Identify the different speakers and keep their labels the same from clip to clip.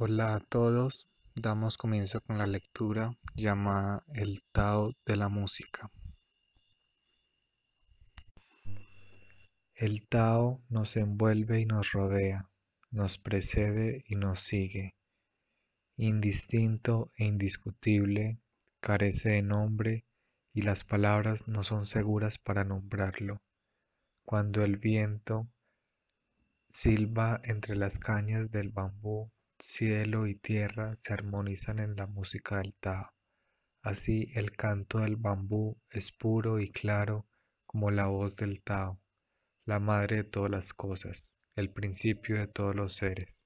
Speaker 1: Hola a todos, damos comienzo con la lectura llamada El Tao de la Música. El Tao nos envuelve y nos rodea, nos precede y nos sigue. Indistinto e indiscutible, carece de nombre y las palabras no son seguras para nombrarlo. Cuando el viento silba entre las cañas del bambú, Cielo y tierra se armonizan en la música del Tao. Así el canto del bambú es puro y claro como la voz del Tao, la madre de todas las cosas, el principio de todos los seres.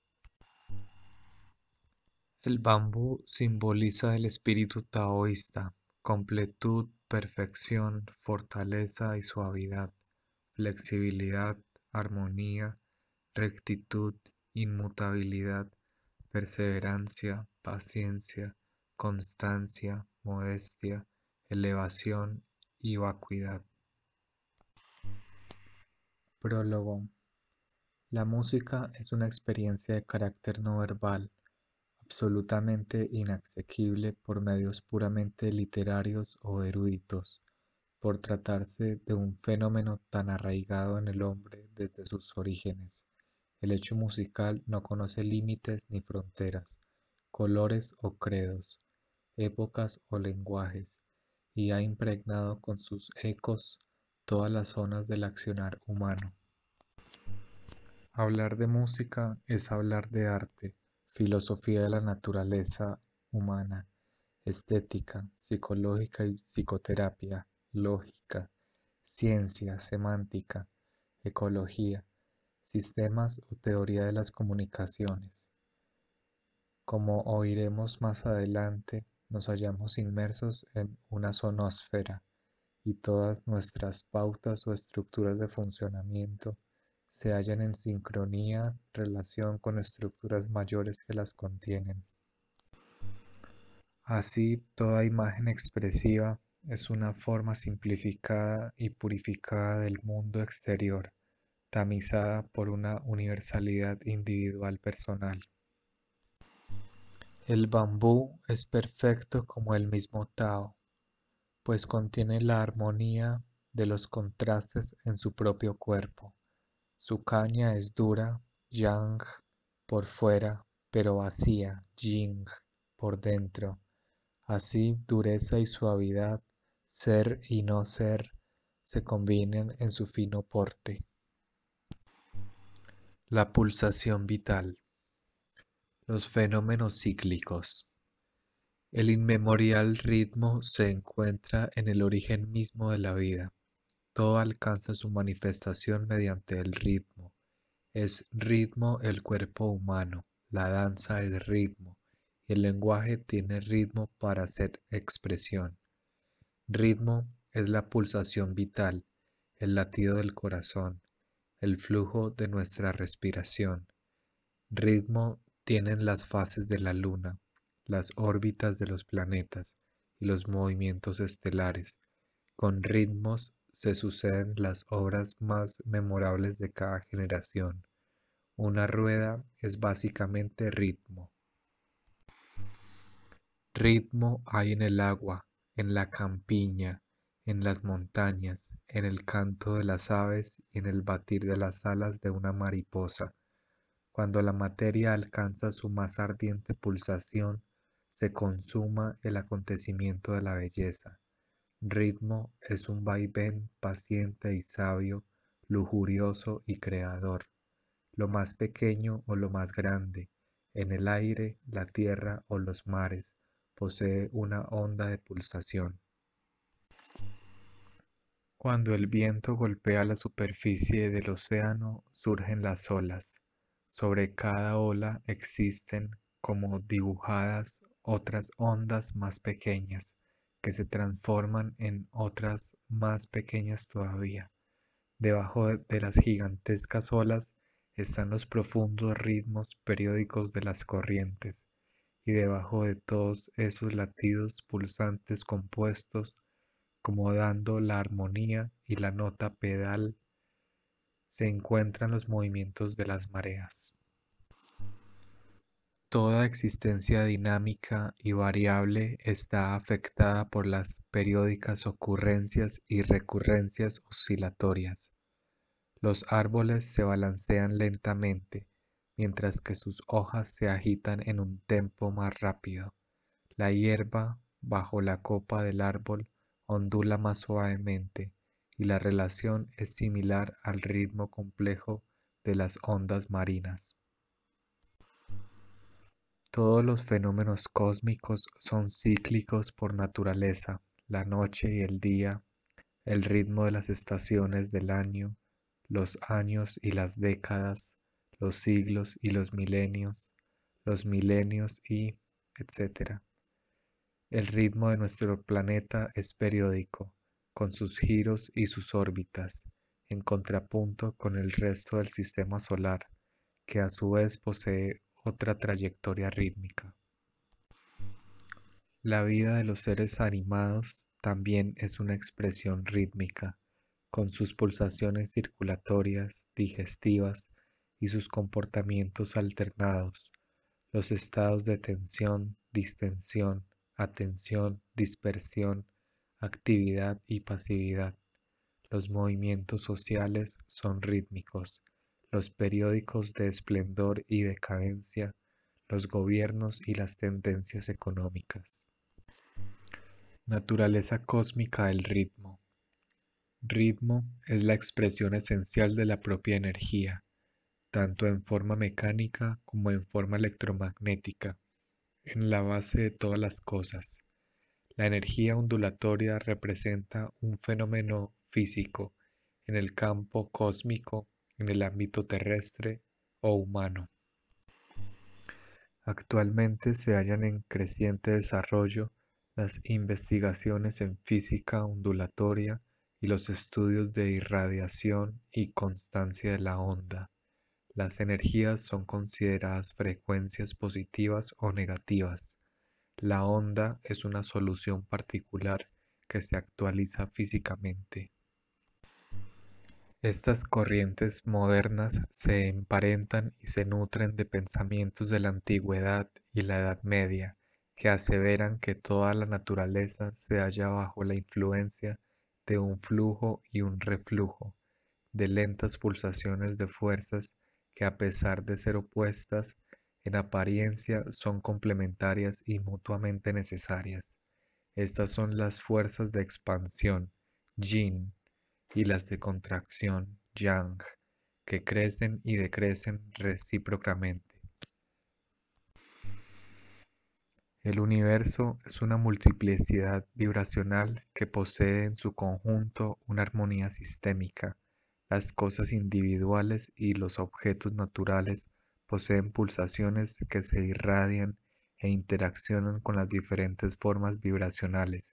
Speaker 1: El bambú simboliza el espíritu taoísta, completud, perfección, fortaleza y suavidad, flexibilidad, armonía, rectitud, inmutabilidad, perseverancia, paciencia, constancia, modestia, elevación y vacuidad. Prólogo. La música es una experiencia de carácter no verbal, absolutamente inaccesible por medios puramente literarios o eruditos, por tratarse de un fenómeno tan arraigado en el hombre desde sus orígenes el hecho musical no conoce límites ni fronteras, colores o credos, épocas o lenguajes, y ha impregnado con sus ecos todas las zonas del accionar humano. Hablar de música es hablar de arte, filosofía de la naturaleza humana, estética, psicológica y psicoterapia, lógica, ciencia, semántica, ecología, sistemas o teoría de las comunicaciones. Como oiremos más adelante, nos hallamos inmersos en una sonósfera y todas nuestras pautas o estructuras de funcionamiento se hallan en sincronía, relación con estructuras mayores que las contienen. Así, toda imagen expresiva es una forma simplificada y purificada del mundo exterior tamizada por una universalidad individual personal. El bambú es perfecto como el mismo Tao, pues contiene la armonía de los contrastes en su propio cuerpo. Su caña es dura, yang, por fuera, pero vacía, jing, por dentro. Así dureza y suavidad, ser y no ser, se combinan en su fino porte. La pulsación vital. Los fenómenos cíclicos. El inmemorial ritmo se encuentra en el origen mismo de la vida. Todo alcanza su manifestación mediante el ritmo. Es ritmo el cuerpo humano, la danza es ritmo, y el lenguaje tiene ritmo para hacer expresión. Ritmo es la pulsación vital, el latido del corazón, el flujo de nuestra respiración. Ritmo tienen las fases de la luna, las órbitas de los planetas y los movimientos estelares. Con ritmos se suceden las obras más memorables de cada generación. Una rueda es básicamente ritmo. Ritmo hay en el agua, en la campiña, en las montañas, en el canto de las aves y en el batir de las alas de una mariposa. Cuando la materia alcanza su más ardiente pulsación, se consuma el acontecimiento de la belleza. Ritmo es un vaivén paciente y sabio, lujurioso y creador. Lo más pequeño o lo más grande, en el aire, la tierra o los mares, posee una onda de pulsación. Cuando el viento golpea la superficie del océano, surgen las olas. Sobre cada ola existen, como dibujadas, otras ondas más pequeñas, que se transforman en otras más pequeñas todavía. Debajo de las gigantescas olas están los profundos ritmos periódicos de las corrientes, y debajo de todos esos latidos pulsantes compuestos como dando la armonía y la nota pedal, se encuentran los movimientos de las mareas. Toda existencia dinámica y variable está afectada por las periódicas ocurrencias y recurrencias oscilatorias. Los árboles se balancean lentamente, mientras que sus hojas se agitan en un tempo más rápido. La hierba bajo la copa del árbol ondula más suavemente y la relación es similar al ritmo complejo de las ondas marinas. Todos los fenómenos cósmicos son cíclicos por naturaleza, la noche y el día, el ritmo de las estaciones del año, los años y las décadas, los siglos y los milenios, los milenios y etc. El ritmo de nuestro planeta es periódico, con sus giros y sus órbitas, en contrapunto con el resto del sistema solar, que a su vez posee otra trayectoria rítmica. La vida de los seres animados también es una expresión rítmica, con sus pulsaciones circulatorias, digestivas y sus comportamientos alternados, los estados de tensión, distensión, atención, dispersión, actividad y pasividad. Los movimientos sociales son rítmicos, los periódicos de esplendor y decadencia, los gobiernos y las tendencias económicas. Naturaleza cósmica del ritmo. Ritmo es la expresión esencial de la propia energía, tanto en forma mecánica como en forma electromagnética en la base de todas las cosas. La energía ondulatoria representa un fenómeno físico en el campo cósmico, en el ámbito terrestre o humano. Actualmente se hallan en creciente desarrollo las investigaciones en física ondulatoria y los estudios de irradiación y constancia de la onda. Las energías son consideradas frecuencias positivas o negativas. La onda es una solución particular que se actualiza físicamente. Estas corrientes modernas se emparentan y se nutren de pensamientos de la antigüedad y la Edad Media, que aseveran que toda la naturaleza se halla bajo la influencia de un flujo y un reflujo, de lentas pulsaciones de fuerzas que a pesar de ser opuestas, en apariencia son complementarias y mutuamente necesarias. Estas son las fuerzas de expansión, yin, y las de contracción, yang, que crecen y decrecen recíprocamente. El universo es una multiplicidad vibracional que posee en su conjunto una armonía sistémica las cosas individuales y los objetos naturales poseen pulsaciones que se irradian e interaccionan con las diferentes formas vibracionales,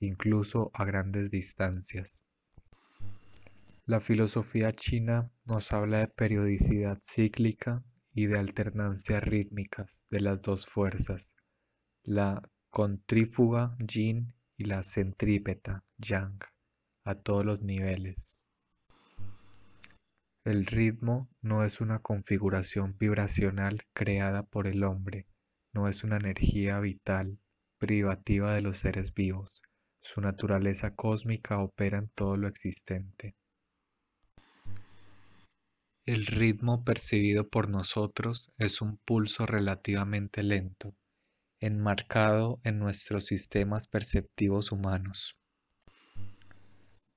Speaker 1: incluso a grandes distancias. La filosofía china nos habla de periodicidad cíclica y de alternancias rítmicas de las dos fuerzas, la contrífuga yin y la centrípeta yang, a todos los niveles. El ritmo no es una configuración vibracional creada por el hombre, no es una energía vital privativa de los seres vivos. Su naturaleza cósmica opera en todo lo existente. El ritmo percibido por nosotros es un pulso relativamente lento, enmarcado en nuestros sistemas perceptivos humanos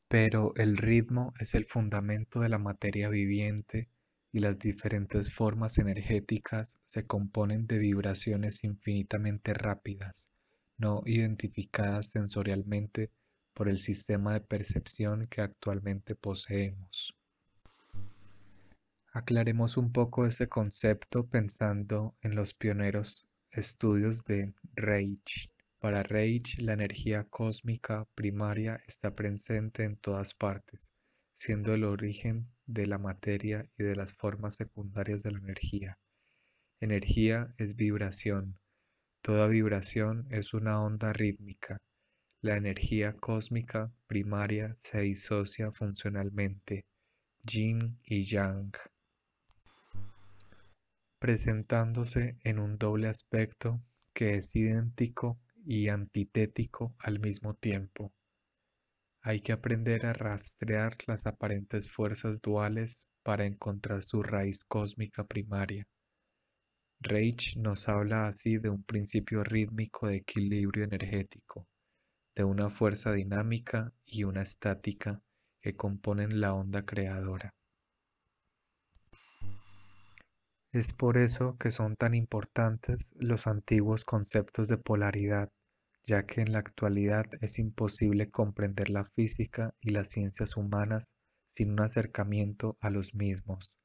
Speaker 1: pero el ritmo es el fundamento de la materia viviente y las diferentes formas energéticas se componen de vibraciones infinitamente rápidas, no identificadas sensorialmente por el sistema de percepción que actualmente poseemos. Aclaremos un poco ese concepto pensando en los pioneros estudios de Reich. Para Reich, la energía cósmica primaria está presente en todas partes, siendo el origen de la materia y de las formas secundarias de la energía. Energía es vibración. Toda vibración es una onda rítmica. La energía cósmica primaria se disocia funcionalmente, yin y yang, presentándose en un doble aspecto que es idéntico y antitético al mismo tiempo. Hay que aprender a rastrear las aparentes fuerzas duales para encontrar su raíz cósmica primaria. Reich nos habla así de un principio rítmico de equilibrio energético, de una fuerza dinámica y una estática que componen la onda creadora. Es por eso que son tan importantes los antiguos conceptos de polaridad, ya que en la actualidad es imposible comprender la física y las ciencias humanas sin un acercamiento a los mismos.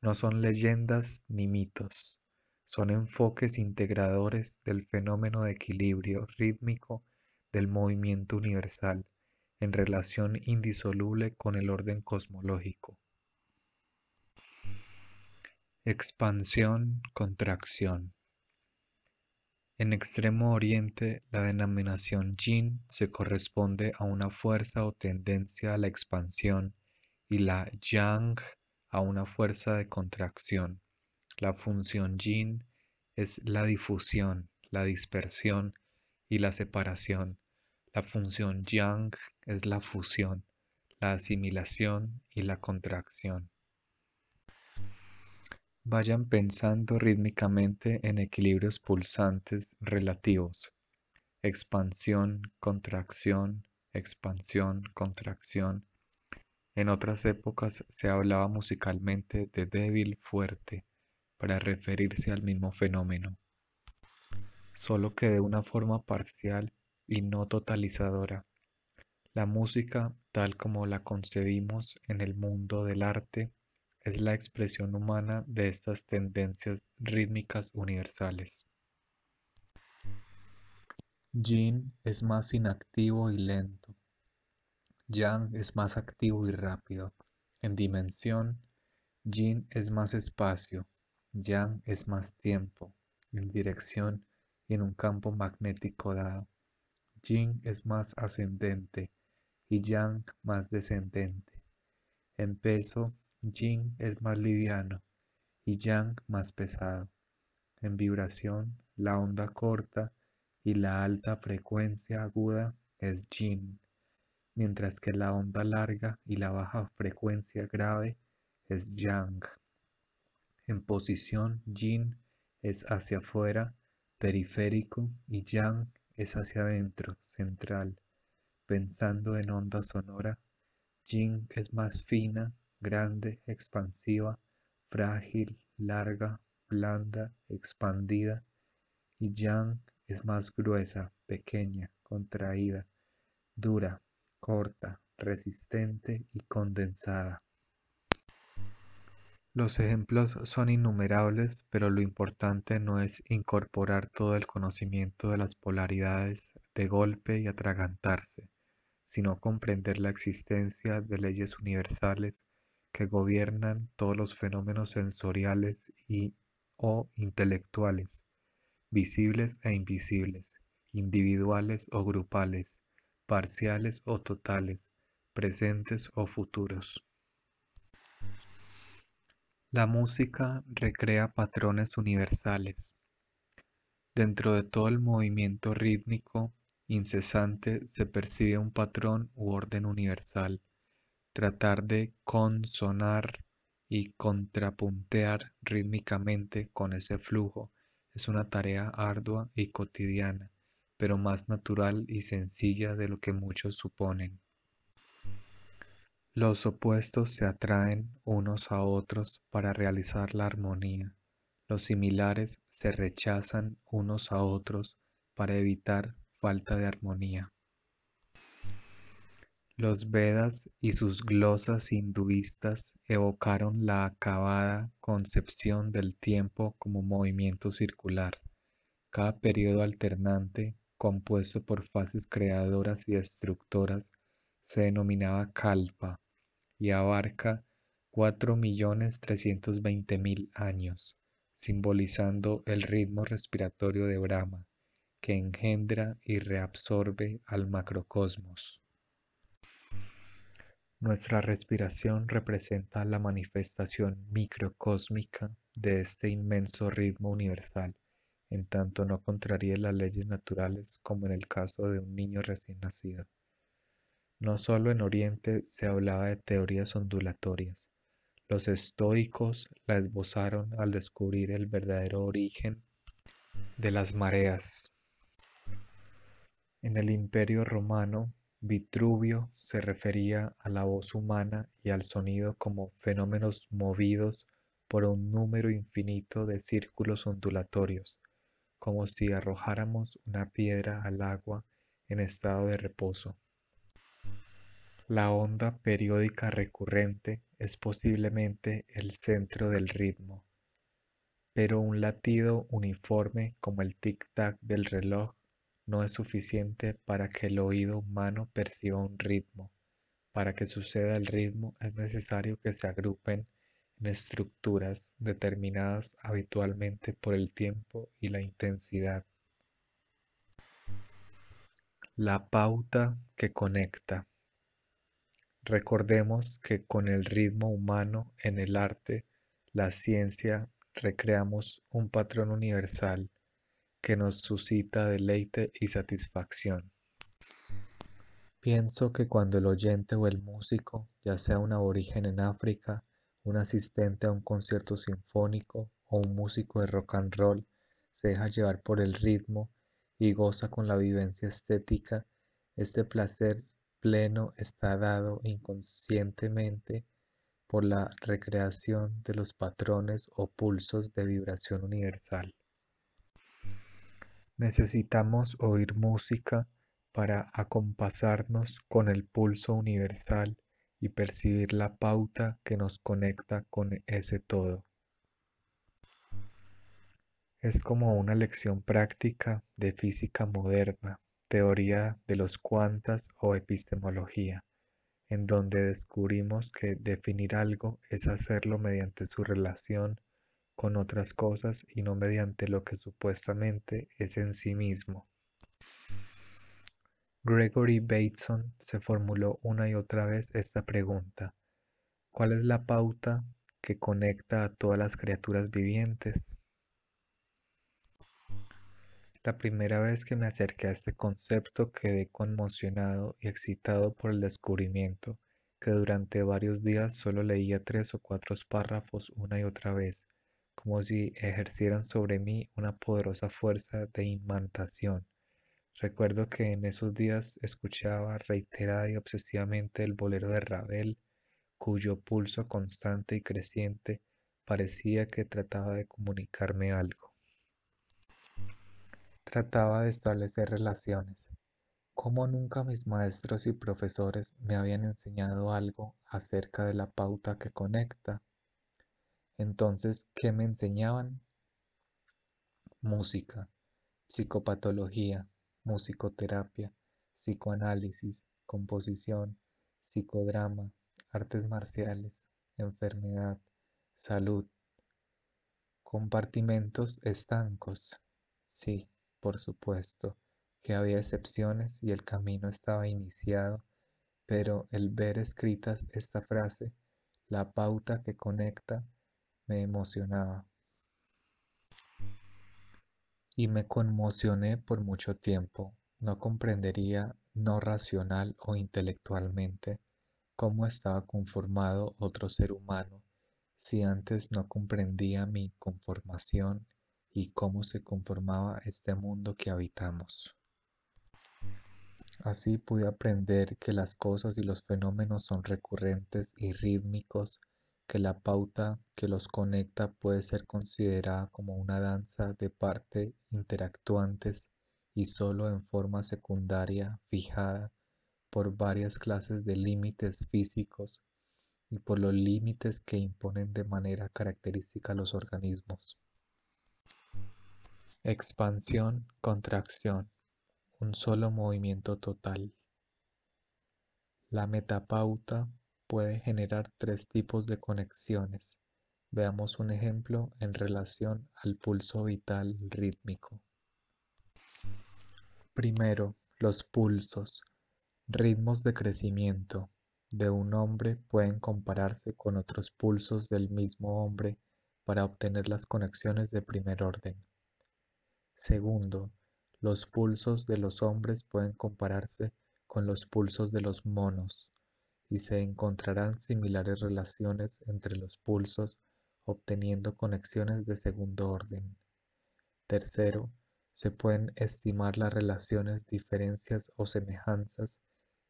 Speaker 1: No son leyendas ni mitos, son enfoques integradores del fenómeno de equilibrio rítmico del movimiento universal en relación indisoluble con el orden cosmológico. Expansión, contracción. En Extremo Oriente, la denominación yin se corresponde a una fuerza o tendencia a la expansión y la yang a una fuerza de contracción. La función yin es la difusión, la dispersión y la separación. La función yang es la fusión, la asimilación y la contracción. Vayan pensando rítmicamente en equilibrios pulsantes relativos. Expansión, contracción, expansión, contracción. En otras épocas se hablaba musicalmente de débil fuerte para referirse al mismo fenómeno, solo que de una forma parcial y no totalizadora. La música, tal como la concebimos en el mundo del arte, es la expresión humana de estas tendencias rítmicas universales. Jin es más inactivo y lento. Yang es más activo y rápido. En dimensión, Yin es más espacio, Yang es más tiempo, en dirección y en un campo magnético dado. Jin es más ascendente y Yang más descendente. En peso, Yin es más liviano y Yang más pesado. En vibración, la onda corta y la alta frecuencia aguda es Yin, mientras que la onda larga y la baja frecuencia grave es Yang. En posición, Yin es hacia afuera, periférico, y Yang es hacia adentro, central. Pensando en onda sonora, Yin es más fina grande, expansiva, frágil, larga, blanda, expandida, y yang es más gruesa, pequeña, contraída, dura, corta, resistente y condensada. Los ejemplos son innumerables, pero lo importante no es incorporar todo el conocimiento de las polaridades de golpe y atragantarse, sino comprender la existencia de leyes universales que gobiernan todos los fenómenos sensoriales y o intelectuales, visibles e invisibles, individuales o grupales, parciales o totales, presentes o futuros. La música recrea patrones universales. Dentro de todo el movimiento rítmico incesante se percibe un patrón u orden universal tratar de consonar y contrapuntear rítmicamente con ese flujo es una tarea ardua y cotidiana, pero más natural y sencilla de lo que muchos suponen. Los opuestos se atraen unos a otros para realizar la armonía. Los similares se rechazan unos a otros para evitar falta de armonía. Los Vedas y sus glosas hinduistas evocaron la acabada concepción del tiempo como movimiento circular, cada periodo alternante, compuesto por fases creadoras y destructoras, se denominaba Kalpa y abarca 4.320.000 años, simbolizando el ritmo respiratorio de Brahma, que engendra y reabsorbe al macrocosmos. Nuestra respiración representa la manifestación microcósmica de este inmenso ritmo universal, en tanto no contraríe las leyes naturales como en el caso de un niño recién nacido. No solo en Oriente se hablaba de teorías ondulatorias. Los estoicos la esbozaron al descubrir el verdadero origen de las mareas. En el Imperio Romano, Vitruvio se refería a la voz humana y al sonido como fenómenos movidos por un número infinito de círculos ondulatorios, como si arrojáramos una piedra al agua en estado de reposo. La onda periódica recurrente es posiblemente el centro del ritmo, pero un latido uniforme como el tic-tac del reloj no es suficiente para que el oído humano perciba un ritmo. Para que suceda el ritmo es necesario que se agrupen en estructuras determinadas habitualmente por el tiempo y la intensidad. La pauta que conecta. Recordemos que con el ritmo humano en el arte, la ciencia, recreamos un patrón universal que nos suscita deleite y satisfacción. Pienso que cuando el oyente o el músico, ya sea un aborigen en África, un asistente a un concierto sinfónico o un músico de rock and roll, se deja llevar por el ritmo y goza con la vivencia estética, este placer pleno está dado inconscientemente por la recreación de los patrones o pulsos de vibración universal. Necesitamos oír música para acompasarnos con el pulso universal y percibir la pauta que nos conecta con ese todo. Es como una lección práctica de física moderna, teoría de los cuantas o epistemología, en donde descubrimos que definir algo es hacerlo mediante su relación con otras cosas y no mediante lo que supuestamente es en sí mismo. Gregory Bateson se formuló una y otra vez esta pregunta. ¿Cuál es la pauta que conecta a todas las criaturas vivientes? La primera vez que me acerqué a este concepto quedé conmocionado y excitado por el descubrimiento, que durante varios días solo leía tres o cuatro párrafos una y otra vez, como si ejercieran sobre mí una poderosa fuerza de imantación. Recuerdo que en esos días escuchaba reiterada y obsesivamente el bolero de Ravel, cuyo pulso constante y creciente parecía que trataba de comunicarme algo. Trataba de establecer relaciones. Como nunca mis maestros y profesores me habían enseñado algo acerca de la pauta que conecta, entonces, ¿qué me enseñaban? Música, psicopatología, musicoterapia, psicoanálisis, composición, psicodrama, artes marciales, enfermedad, salud. Compartimentos estancos. Sí, por supuesto, que había excepciones y el camino estaba iniciado, pero el ver escritas esta frase, la pauta que conecta me emocionaba. Y me conmocioné por mucho tiempo. No comprendería, no racional o intelectualmente, cómo estaba conformado otro ser humano si antes no comprendía mi conformación y cómo se conformaba este mundo que habitamos. Así pude aprender que las cosas y los fenómenos son recurrentes y rítmicos la pauta que los conecta puede ser considerada como una danza de parte interactuantes y solo en forma secundaria fijada por varias clases de límites físicos y por los límites que imponen de manera característica los organismos. Expansión, contracción, un solo movimiento total. La metapauta puede generar tres tipos de conexiones. Veamos un ejemplo en relación al pulso vital rítmico. Primero, los pulsos, ritmos de crecimiento de un hombre pueden compararse con otros pulsos del mismo hombre para obtener las conexiones de primer orden. Segundo, los pulsos de los hombres pueden compararse con los pulsos de los monos y se encontrarán similares relaciones entre los pulsos obteniendo conexiones de segundo orden. Tercero, se pueden estimar las relaciones, diferencias o semejanzas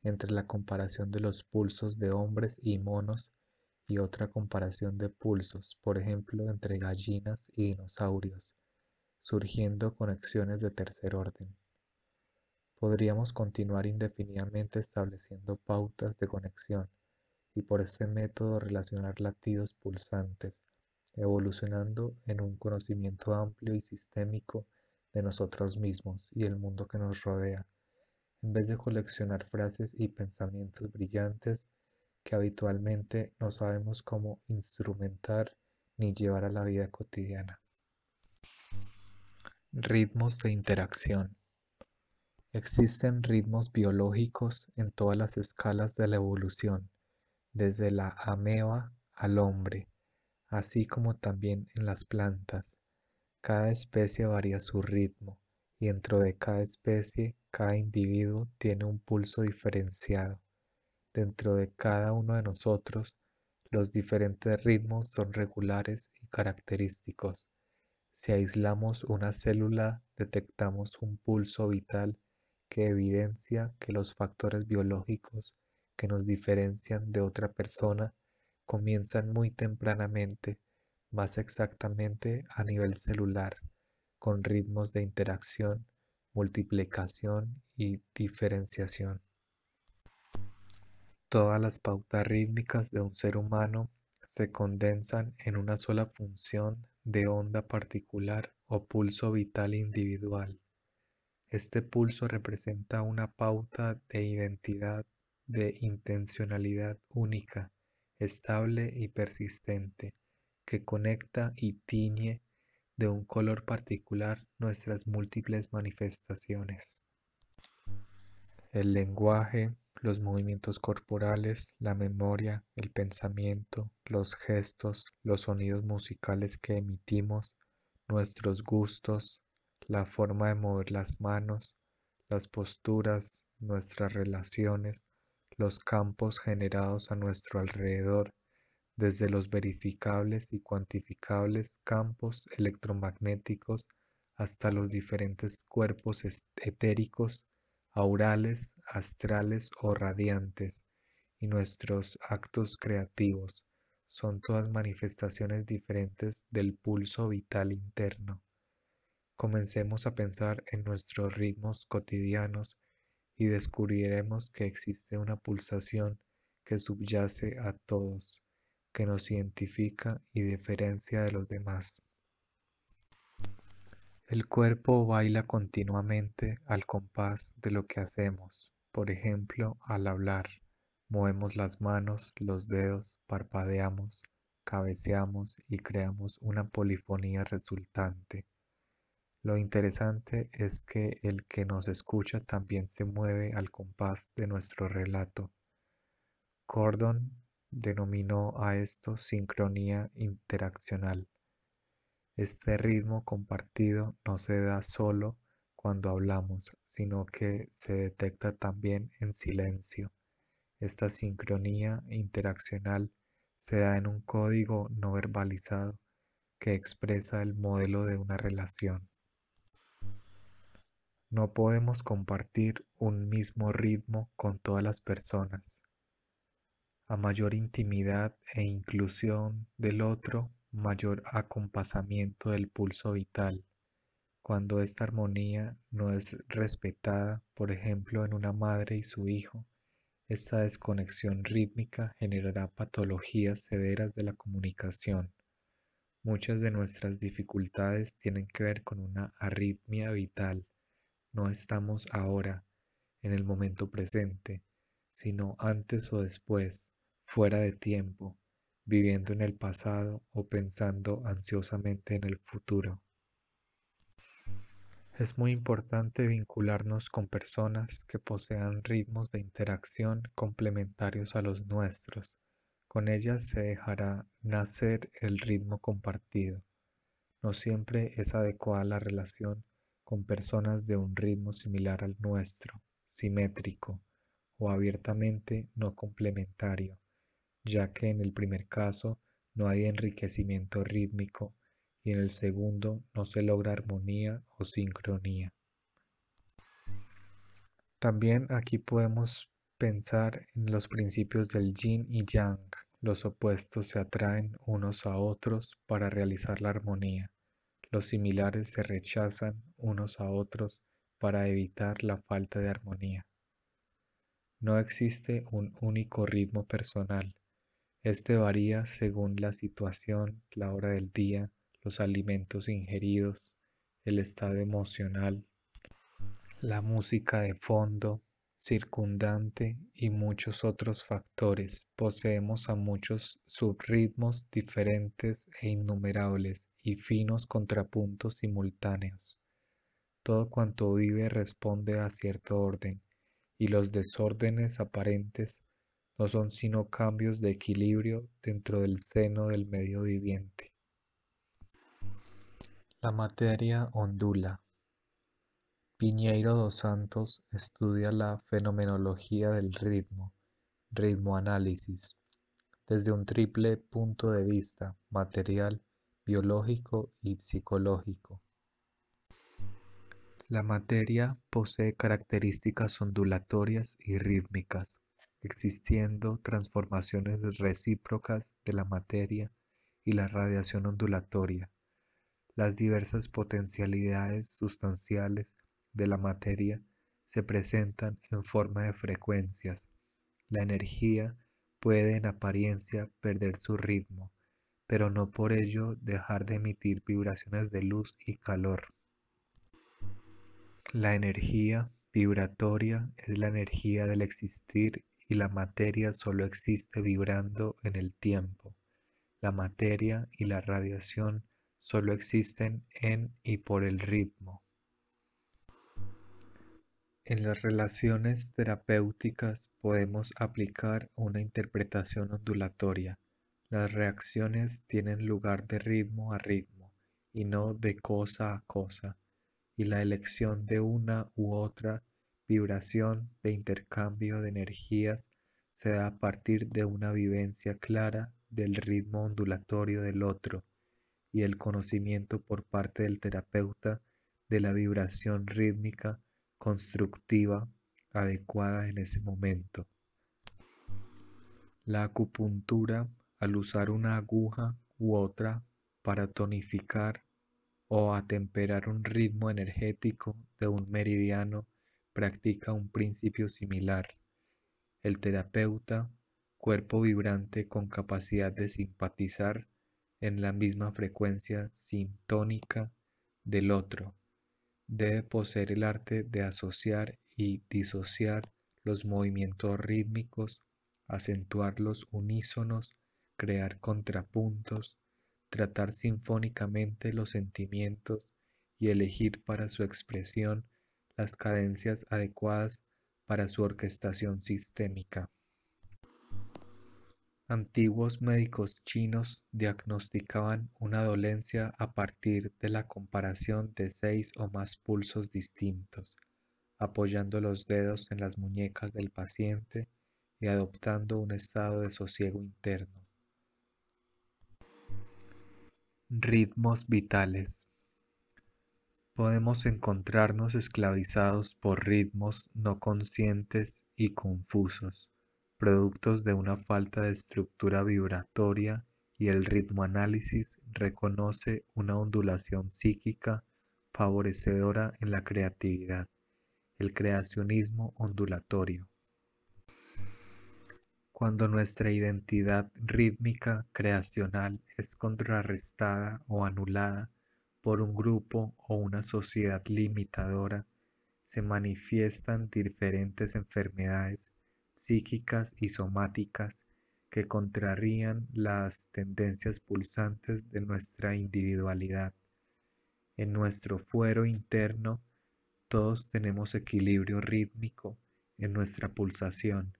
Speaker 1: entre la comparación de los pulsos de hombres y monos y otra comparación de pulsos, por ejemplo, entre gallinas y dinosaurios, surgiendo conexiones de tercer orden. Podríamos continuar indefinidamente estableciendo pautas de conexión y por este método relacionar latidos pulsantes, evolucionando en un conocimiento amplio y sistémico de nosotros mismos y el mundo que nos rodea, en vez de coleccionar frases y pensamientos brillantes que habitualmente no sabemos cómo instrumentar ni llevar a la vida cotidiana. Ritmos de interacción. Existen ritmos biológicos en todas las escalas de la evolución, desde la ameba al hombre, así como también en las plantas. Cada especie varía su ritmo y dentro de cada especie cada individuo tiene un pulso diferenciado. Dentro de cada uno de nosotros, los diferentes ritmos son regulares y característicos. Si aislamos una célula, detectamos un pulso vital que evidencia que los factores biológicos que nos diferencian de otra persona comienzan muy tempranamente, más exactamente a nivel celular, con ritmos de interacción, multiplicación y diferenciación. Todas las pautas rítmicas de un ser humano se condensan en una sola función de onda particular o pulso vital individual este pulso representa una pauta de identidad, de intencionalidad única, estable y persistente, que conecta y tiñe de un color particular nuestras múltiples manifestaciones. El lenguaje, los movimientos corporales, la memoria, el pensamiento, los gestos, los sonidos musicales que emitimos, nuestros gustos, la forma de mover las manos, las posturas, nuestras relaciones, los campos generados a nuestro alrededor desde los verificables y cuantificables campos electromagnéticos hasta los diferentes cuerpos etéricos, aurales, astrales o radiantes, y nuestros actos creativos. Son todas manifestaciones diferentes del pulso vital interno. Comencemos a pensar en nuestros ritmos cotidianos y descubriremos que existe una pulsación que subyace a todos, que nos identifica y diferencia de los demás. El cuerpo baila continuamente al compás de lo que hacemos, por ejemplo, al hablar. Movemos las manos, los dedos, parpadeamos, cabeceamos y creamos una polifonía resultante. Lo interesante es que el que nos escucha también se mueve al compás de nuestro relato. Cordon denominó a esto sincronía interaccional. Este ritmo compartido no se da solo cuando hablamos, sino que se detecta también en silencio. Esta sincronía interaccional se da en un código no verbalizado que expresa el modelo de una relación. No podemos compartir un mismo ritmo con todas las personas. A mayor intimidad e inclusión del otro, mayor acompasamiento del pulso vital. Cuando esta armonía no es respetada, por ejemplo, en una madre y su hijo, esta desconexión rítmica generará patologías severas de la comunicación. Muchas de nuestras dificultades tienen que ver con una arritmia vital no estamos ahora, en el momento presente, sino antes o después, fuera de tiempo, viviendo en el pasado o pensando ansiosamente en el futuro. Es muy importante vincularnos con personas que posean ritmos de interacción complementarios a los nuestros. Con ellas se dejará nacer el ritmo compartido. No siempre es adecuada la relación con personas de un ritmo similar al nuestro, simétrico o abiertamente no complementario, ya que en el primer caso no hay enriquecimiento rítmico y en el segundo no se logra armonía o sincronía. También aquí podemos pensar en los principios del yin y yang. Los opuestos se atraen unos a otros para realizar la armonía. Los similares se rechazan unos a otros para evitar la falta de armonía. No existe un único ritmo personal. Este varía según la situación, la hora del día, los alimentos ingeridos, el estado emocional, la música de fondo, circundante y muchos otros factores. Poseemos a muchos subritmos diferentes e innumerables y finos contrapuntos simultáneos. Todo cuanto vive responde a cierto orden y los desórdenes aparentes no son sino cambios de equilibrio dentro del seno del medio viviente. La materia ondula, Piñeiro dos Santos estudia la fenomenología del ritmo, ritmo-análisis, desde un triple punto de vista, material, biológico y psicológico. La materia posee características ondulatorias y rítmicas, existiendo transformaciones recíprocas de la materia y la radiación ondulatoria. Las diversas potencialidades sustanciales de la materia se presentan en forma de frecuencias. La energía puede en apariencia perder su ritmo, pero no por ello dejar de emitir vibraciones de luz y calor. La energía vibratoria es la energía del existir y la materia solo existe vibrando en el tiempo. La materia y la radiación solo existen en y por el ritmo. En las relaciones terapéuticas podemos aplicar una interpretación ondulatoria. Las reacciones tienen lugar de ritmo a ritmo y no de cosa a cosa, y la elección de una u otra vibración de intercambio de energías se da a partir de una vivencia clara del ritmo ondulatorio del otro y el conocimiento por parte del terapeuta de la vibración rítmica constructiva adecuada en ese momento. La acupuntura, al usar una aguja u otra para tonificar o atemperar un ritmo energético de un meridiano, practica un principio similar. El terapeuta, cuerpo vibrante con capacidad de simpatizar en la misma frecuencia sintónica del otro debe poseer el arte de asociar y disociar los movimientos rítmicos, acentuar los unísonos, crear contrapuntos, tratar sinfónicamente los sentimientos y elegir para su expresión las cadencias adecuadas para su orquestación sistémica. Antiguos médicos chinos diagnosticaban una dolencia a partir de la comparación de seis o más pulsos distintos, apoyando los dedos en las muñecas del paciente y adoptando un estado de sosiego interno. Ritmos vitales. Podemos encontrarnos esclavizados por ritmos no conscientes y confusos productos de una falta de estructura vibratoria y el ritmo análisis reconoce una ondulación psíquica favorecedora en la creatividad, el creacionismo ondulatorio. Cuando nuestra identidad rítmica creacional es contrarrestada o anulada por un grupo o una sociedad limitadora, se manifiestan diferentes enfermedades psíquicas y somáticas que contrarían las tendencias pulsantes de nuestra individualidad. En nuestro fuero interno todos tenemos equilibrio rítmico en nuestra pulsación,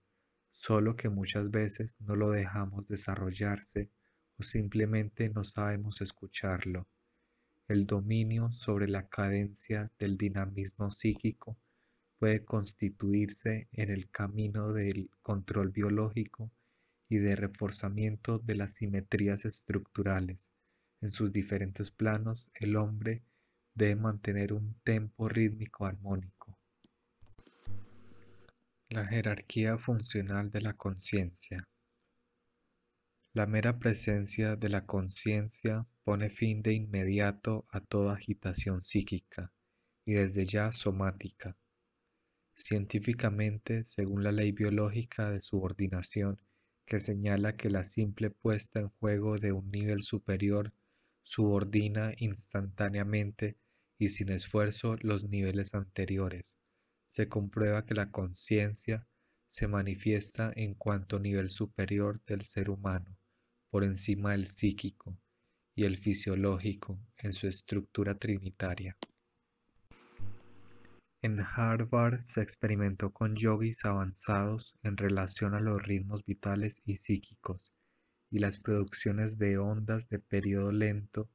Speaker 1: solo que muchas veces no lo dejamos desarrollarse o simplemente no sabemos escucharlo. El dominio sobre la cadencia del dinamismo psíquico puede constituirse en el camino del control biológico y de reforzamiento de las simetrías estructurales. En sus diferentes planos, el hombre debe mantener un tempo rítmico armónico. La jerarquía funcional de la conciencia. La mera presencia de la conciencia pone fin de inmediato a toda agitación psíquica y desde ya somática científicamente según la ley biológica de subordinación que señala que la simple puesta en juego de un nivel superior subordina instantáneamente y sin esfuerzo los niveles anteriores. Se comprueba que la conciencia se manifiesta en cuanto nivel superior del ser humano, por encima del psíquico y el fisiológico en su estructura trinitaria. En Harvard se experimentó con yogis avanzados en relación a los ritmos vitales y psíquicos y las producciones de ondas de periodo lento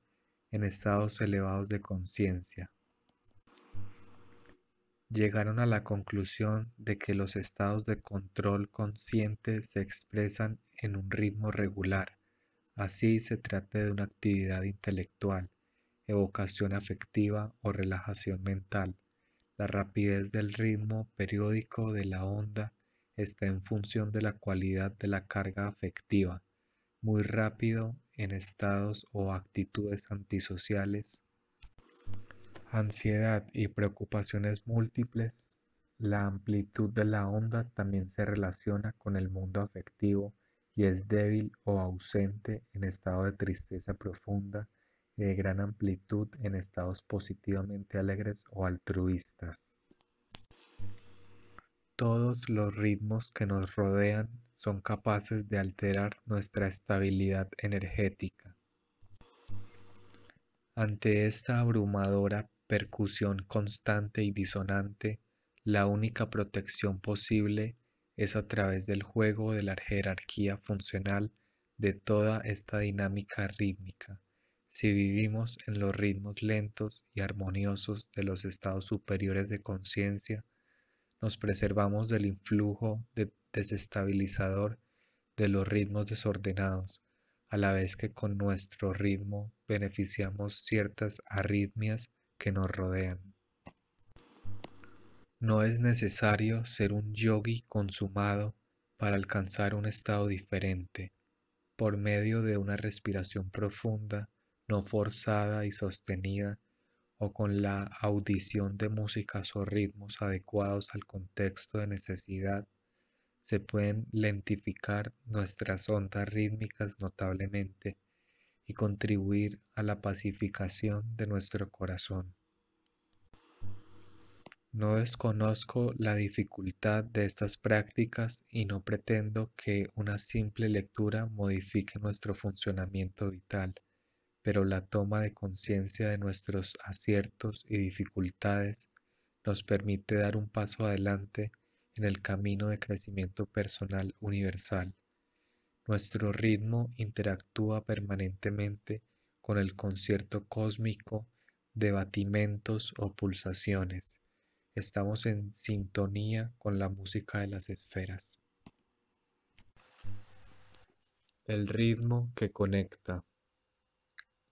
Speaker 1: en estados elevados de conciencia. Llegaron a la conclusión de que los estados de control consciente se expresan en un ritmo regular, así se trata de una actividad intelectual, evocación afectiva o relajación mental la rapidez del ritmo periódico de la onda está en función de la cualidad de la carga afectiva, muy rápido en estados o actitudes antisociales, ansiedad y preocupaciones múltiples. La amplitud de la onda también se relaciona con el mundo afectivo y es débil o ausente en estado de tristeza profunda, de gran amplitud en estados positivamente alegres o altruistas. Todos los ritmos que nos rodean son capaces de alterar nuestra estabilidad energética. Ante esta abrumadora percusión constante y disonante, la única protección posible es a través del juego de la jerarquía funcional de toda esta dinámica rítmica si vivimos en los ritmos lentos y armoniosos de los estados superiores de conciencia, nos preservamos del influjo desestabilizador de los ritmos desordenados, a la vez que con nuestro ritmo beneficiamos ciertas arritmias que nos rodean. No es necesario ser un yogi consumado para alcanzar un estado diferente. Por medio de una respiración profunda no forzada y sostenida, o con la audición de músicas o ritmos adecuados al contexto de necesidad, se pueden lentificar nuestras ondas rítmicas notablemente y contribuir a la pacificación de nuestro corazón. No desconozco la dificultad de estas prácticas y no pretendo que una simple lectura modifique nuestro funcionamiento vital pero la toma de conciencia de nuestros aciertos y dificultades nos permite dar un paso adelante en el camino de crecimiento personal universal. Nuestro ritmo interactúa permanentemente con el concierto cósmico de batimentos o pulsaciones. Estamos en sintonía con la música de las esferas. El ritmo que conecta.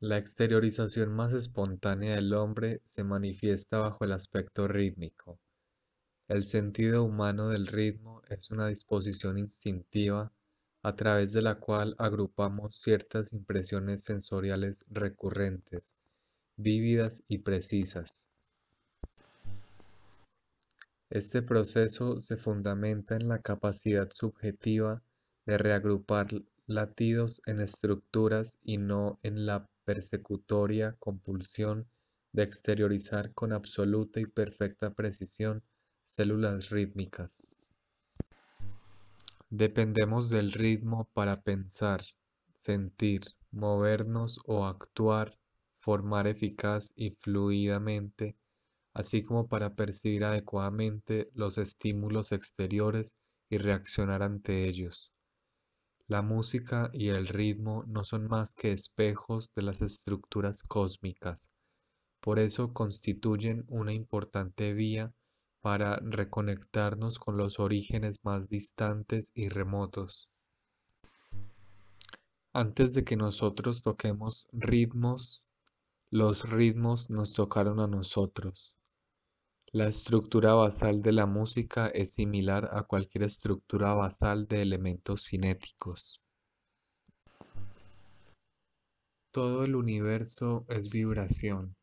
Speaker 1: La exteriorización más espontánea del hombre se manifiesta bajo el aspecto rítmico. El sentido humano del ritmo es una disposición instintiva a través de la cual agrupamos ciertas impresiones sensoriales recurrentes, vívidas y precisas. Este proceso se fundamenta en la capacidad subjetiva de reagrupar latidos en estructuras y no en la persecutoria compulsión de exteriorizar con absoluta y perfecta precisión células rítmicas. Dependemos del ritmo para pensar, sentir, movernos o actuar, formar eficaz y fluidamente, así como para percibir adecuadamente los estímulos exteriores y reaccionar ante ellos. La música y el ritmo no son más que espejos de las estructuras cósmicas, por eso constituyen una importante vía para reconectarnos con los orígenes más distantes y remotos. Antes de que nosotros toquemos ritmos, los ritmos nos tocaron a nosotros. La estructura basal de la música es similar a cualquier estructura basal de elementos cinéticos. Todo el universo es vibración,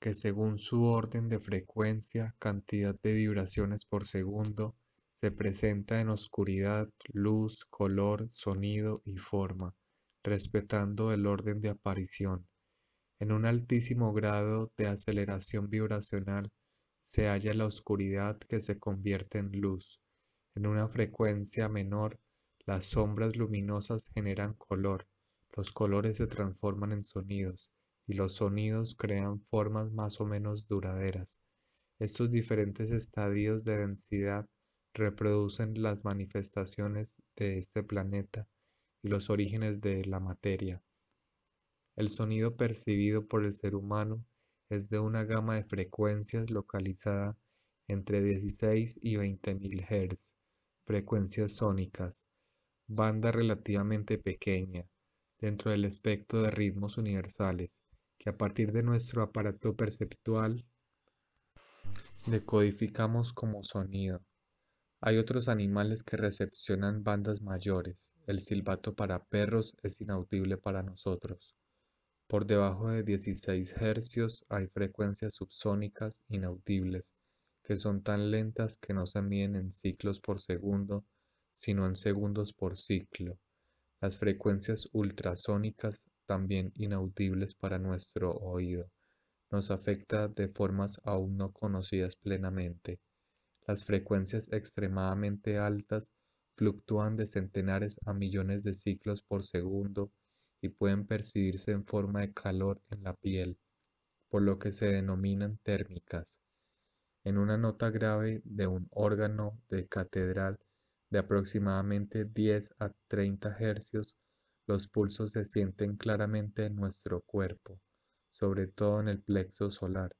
Speaker 1: que según su orden de frecuencia, cantidad de vibraciones por segundo, se presenta en oscuridad, luz, color, sonido y forma, respetando el orden de aparición. En un altísimo grado de aceleración vibracional, se halla la oscuridad que se convierte en luz. En una frecuencia menor, las sombras luminosas generan color, los colores se transforman en sonidos y los sonidos crean formas más o menos duraderas. Estos diferentes estadios de densidad reproducen las manifestaciones de este planeta y los orígenes de la materia. El sonido percibido por el ser humano es de una gama de frecuencias localizada entre 16 y 20.000 Hz, frecuencias sónicas, banda relativamente pequeña, dentro del espectro de ritmos universales, que a partir de nuestro aparato perceptual decodificamos como sonido. Hay otros animales que recepcionan bandas mayores. El silbato para perros es inaudible para nosotros. Por debajo de 16 Hz hay frecuencias subsónicas inaudibles, que son tan lentas que no se miden en ciclos por segundo, sino en segundos por ciclo. Las frecuencias ultrasónicas, también inaudibles para nuestro oído, nos afectan de formas aún no conocidas plenamente. Las frecuencias extremadamente altas fluctúan de centenares a millones de ciclos por segundo y pueden percibirse en forma de calor en la piel, por lo que se denominan térmicas. En una nota grave de un órgano de catedral de aproximadamente 10 a 30 Hz, los pulsos se sienten claramente en nuestro cuerpo, sobre todo en el plexo solar,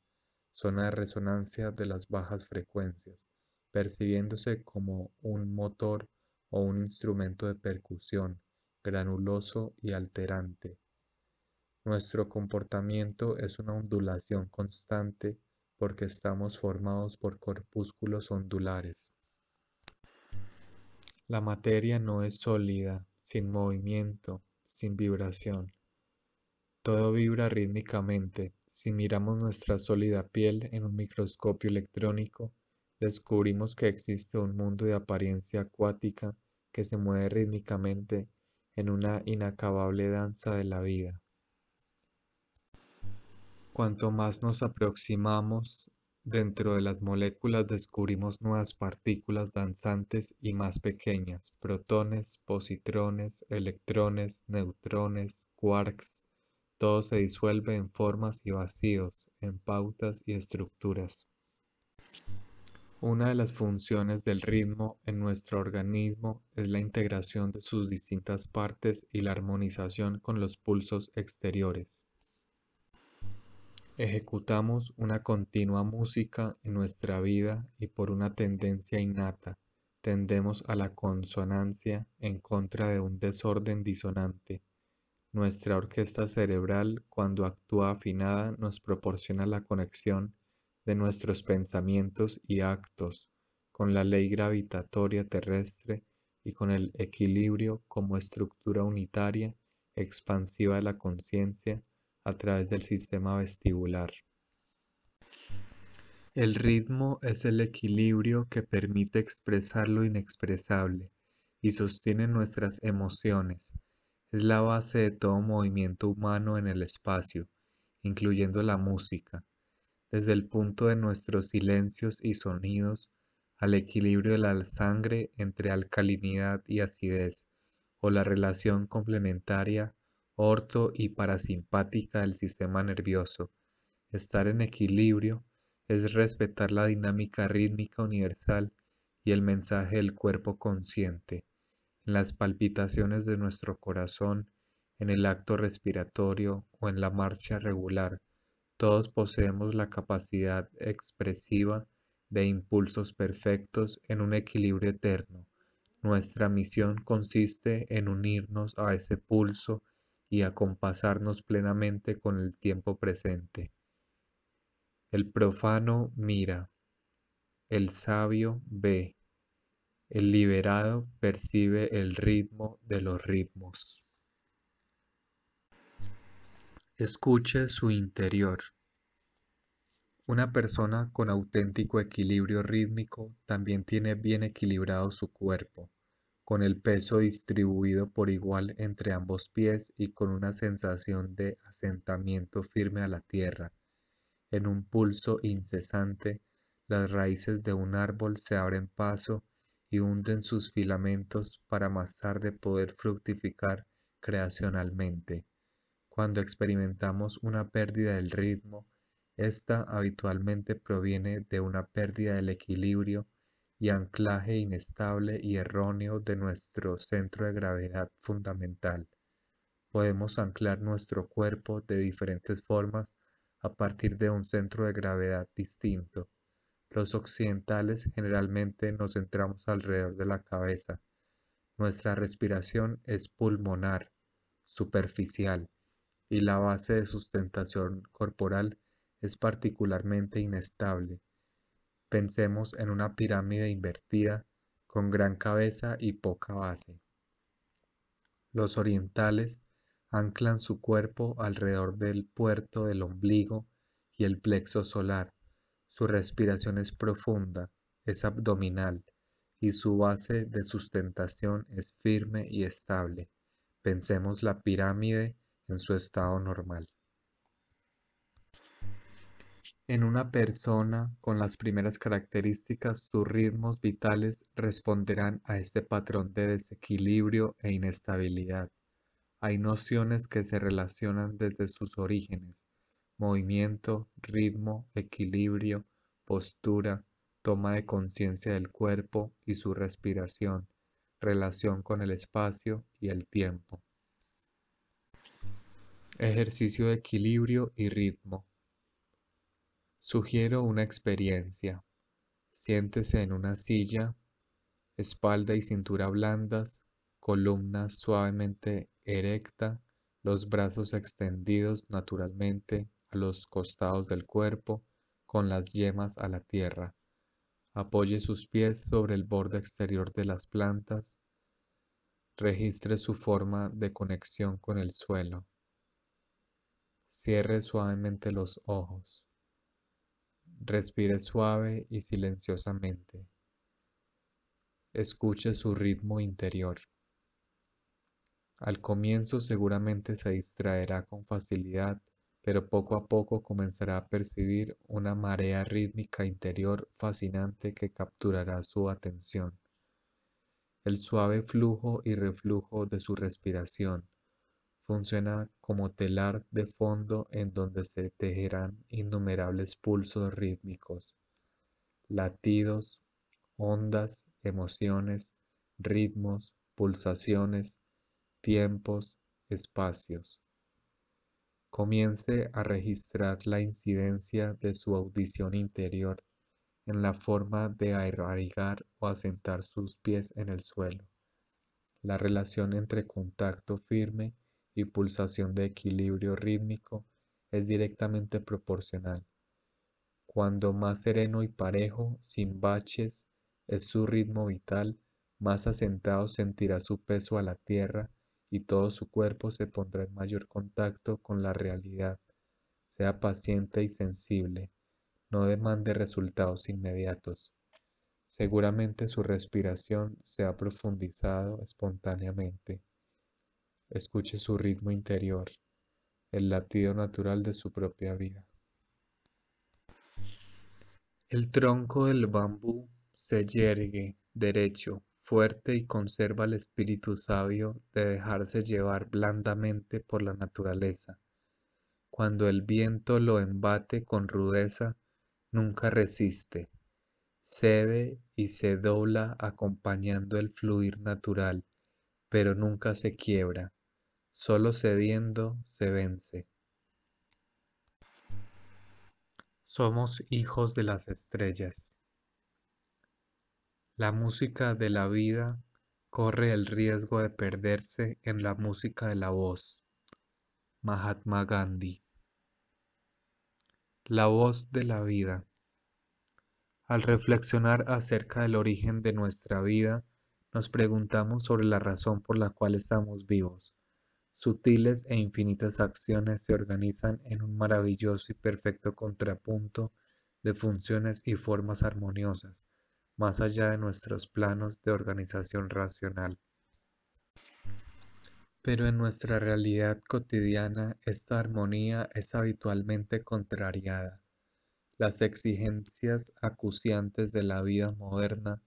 Speaker 1: zona de resonancia de las bajas frecuencias, percibiéndose como un motor o un instrumento de percusión, granuloso y alterante. Nuestro comportamiento es una ondulación constante porque estamos formados por corpúsculos ondulares. La materia no es sólida, sin movimiento, sin vibración. Todo vibra rítmicamente. Si miramos nuestra sólida piel en un microscopio electrónico, descubrimos que existe un mundo de apariencia acuática que se mueve rítmicamente en una inacabable danza de la vida. Cuanto más nos aproximamos, dentro de las moléculas descubrimos nuevas partículas danzantes y más pequeñas, protones, positrones, electrones, neutrones, quarks, todo se disuelve en formas y vacíos, en pautas y estructuras. Una de las funciones del ritmo en nuestro organismo es la integración de sus distintas partes y la armonización con los pulsos exteriores. Ejecutamos una continua música en nuestra vida y por una tendencia innata tendemos a la consonancia en contra de un desorden disonante. Nuestra orquesta cerebral, cuando actúa afinada, nos proporciona la conexión de nuestros pensamientos y actos, con la ley gravitatoria terrestre y con el equilibrio como estructura unitaria expansiva de la conciencia a través del sistema vestibular. El ritmo es el equilibrio que permite expresar lo inexpresable y sostiene nuestras emociones. Es la base de todo movimiento humano en el espacio, incluyendo la música, desde el punto de nuestros silencios y sonidos al equilibrio de la sangre entre alcalinidad y acidez, o la relación complementaria orto y parasimpática del sistema nervioso. Estar en equilibrio es respetar la dinámica rítmica universal y el mensaje del cuerpo consciente, en las palpitaciones de nuestro corazón, en el acto respiratorio o en la marcha regular todos poseemos la capacidad expresiva de impulsos perfectos en un equilibrio eterno. Nuestra misión consiste en unirnos a ese pulso y acompasarnos plenamente con el tiempo presente. El profano mira, el sabio ve, el liberado percibe el ritmo de los ritmos. Escuche su interior. Una persona con auténtico equilibrio rítmico también tiene bien equilibrado su cuerpo, con el peso distribuido por igual entre ambos pies y con una sensación de asentamiento firme a la tierra. En un pulso incesante, las raíces de un árbol se abren paso y hunden sus filamentos para más tarde poder fructificar creacionalmente. Cuando experimentamos una pérdida del ritmo, esta habitualmente proviene de una pérdida del equilibrio y anclaje inestable y erróneo de nuestro centro de gravedad fundamental. Podemos anclar nuestro cuerpo de diferentes formas a partir de un centro de gravedad distinto. Los occidentales generalmente nos centramos alrededor de la cabeza. Nuestra respiración es pulmonar, superficial y la base de sustentación corporal es particularmente inestable. Pensemos en una pirámide invertida con gran cabeza y poca base. Los orientales anclan su cuerpo alrededor del puerto del ombligo y el plexo solar. Su respiración es profunda, es abdominal y su base de sustentación es firme y estable. Pensemos la pirámide en su estado normal. En una persona con las primeras características, sus ritmos vitales responderán a este patrón de desequilibrio e inestabilidad. Hay nociones que se relacionan desde sus orígenes, movimiento, ritmo, equilibrio, postura, toma de conciencia del cuerpo y su respiración, relación con el espacio y el tiempo. Ejercicio de equilibrio y ritmo. Sugiero una experiencia. Siéntese en una silla, espalda y cintura blandas, columna suavemente erecta, los brazos extendidos naturalmente a los costados del cuerpo, con las yemas a la tierra. Apoye sus pies sobre el borde exterior de las plantas. Registre su forma de conexión con el suelo. Cierre suavemente los ojos. Respire suave y silenciosamente. Escuche su ritmo interior. Al comienzo seguramente se distraerá con facilidad, pero poco a poco comenzará a percibir una marea rítmica interior fascinante que capturará su atención. El suave flujo y reflujo de su respiración, funciona como telar de fondo en donde se tejerán innumerables pulsos rítmicos, latidos, ondas, emociones, ritmos, pulsaciones, tiempos, espacios. Comience a registrar la incidencia de su audición interior en la forma de arraigar o asentar sus pies en el suelo, la relación entre contacto firme y pulsación de equilibrio rítmico es directamente proporcional. Cuando más sereno y parejo, sin baches, es su ritmo vital, más asentado sentirá su peso a la tierra y todo su cuerpo se pondrá en mayor contacto con la realidad. Sea paciente y sensible, no demande resultados inmediatos. Seguramente su respiración se ha profundizado espontáneamente. Escuche su ritmo interior, el latido natural de su propia vida. El tronco del bambú se yergue derecho, fuerte y conserva el espíritu sabio de dejarse llevar blandamente por la naturaleza. Cuando el viento lo embate con rudeza, nunca resiste. Cede y se dobla acompañando el fluir natural, pero nunca se quiebra. Solo cediendo se vence. Somos hijos de las estrellas. La música de la vida corre el riesgo de perderse en la música de la voz. Mahatma Gandhi. La voz de la vida. Al reflexionar acerca del origen de nuestra vida, nos preguntamos sobre la razón por la cual estamos vivos Sutiles e infinitas acciones se organizan en un maravilloso y perfecto contrapunto de funciones y formas armoniosas, más allá de nuestros planos de organización racional. Pero en nuestra realidad cotidiana esta armonía es habitualmente contrariada. Las exigencias acuciantes de la vida moderna,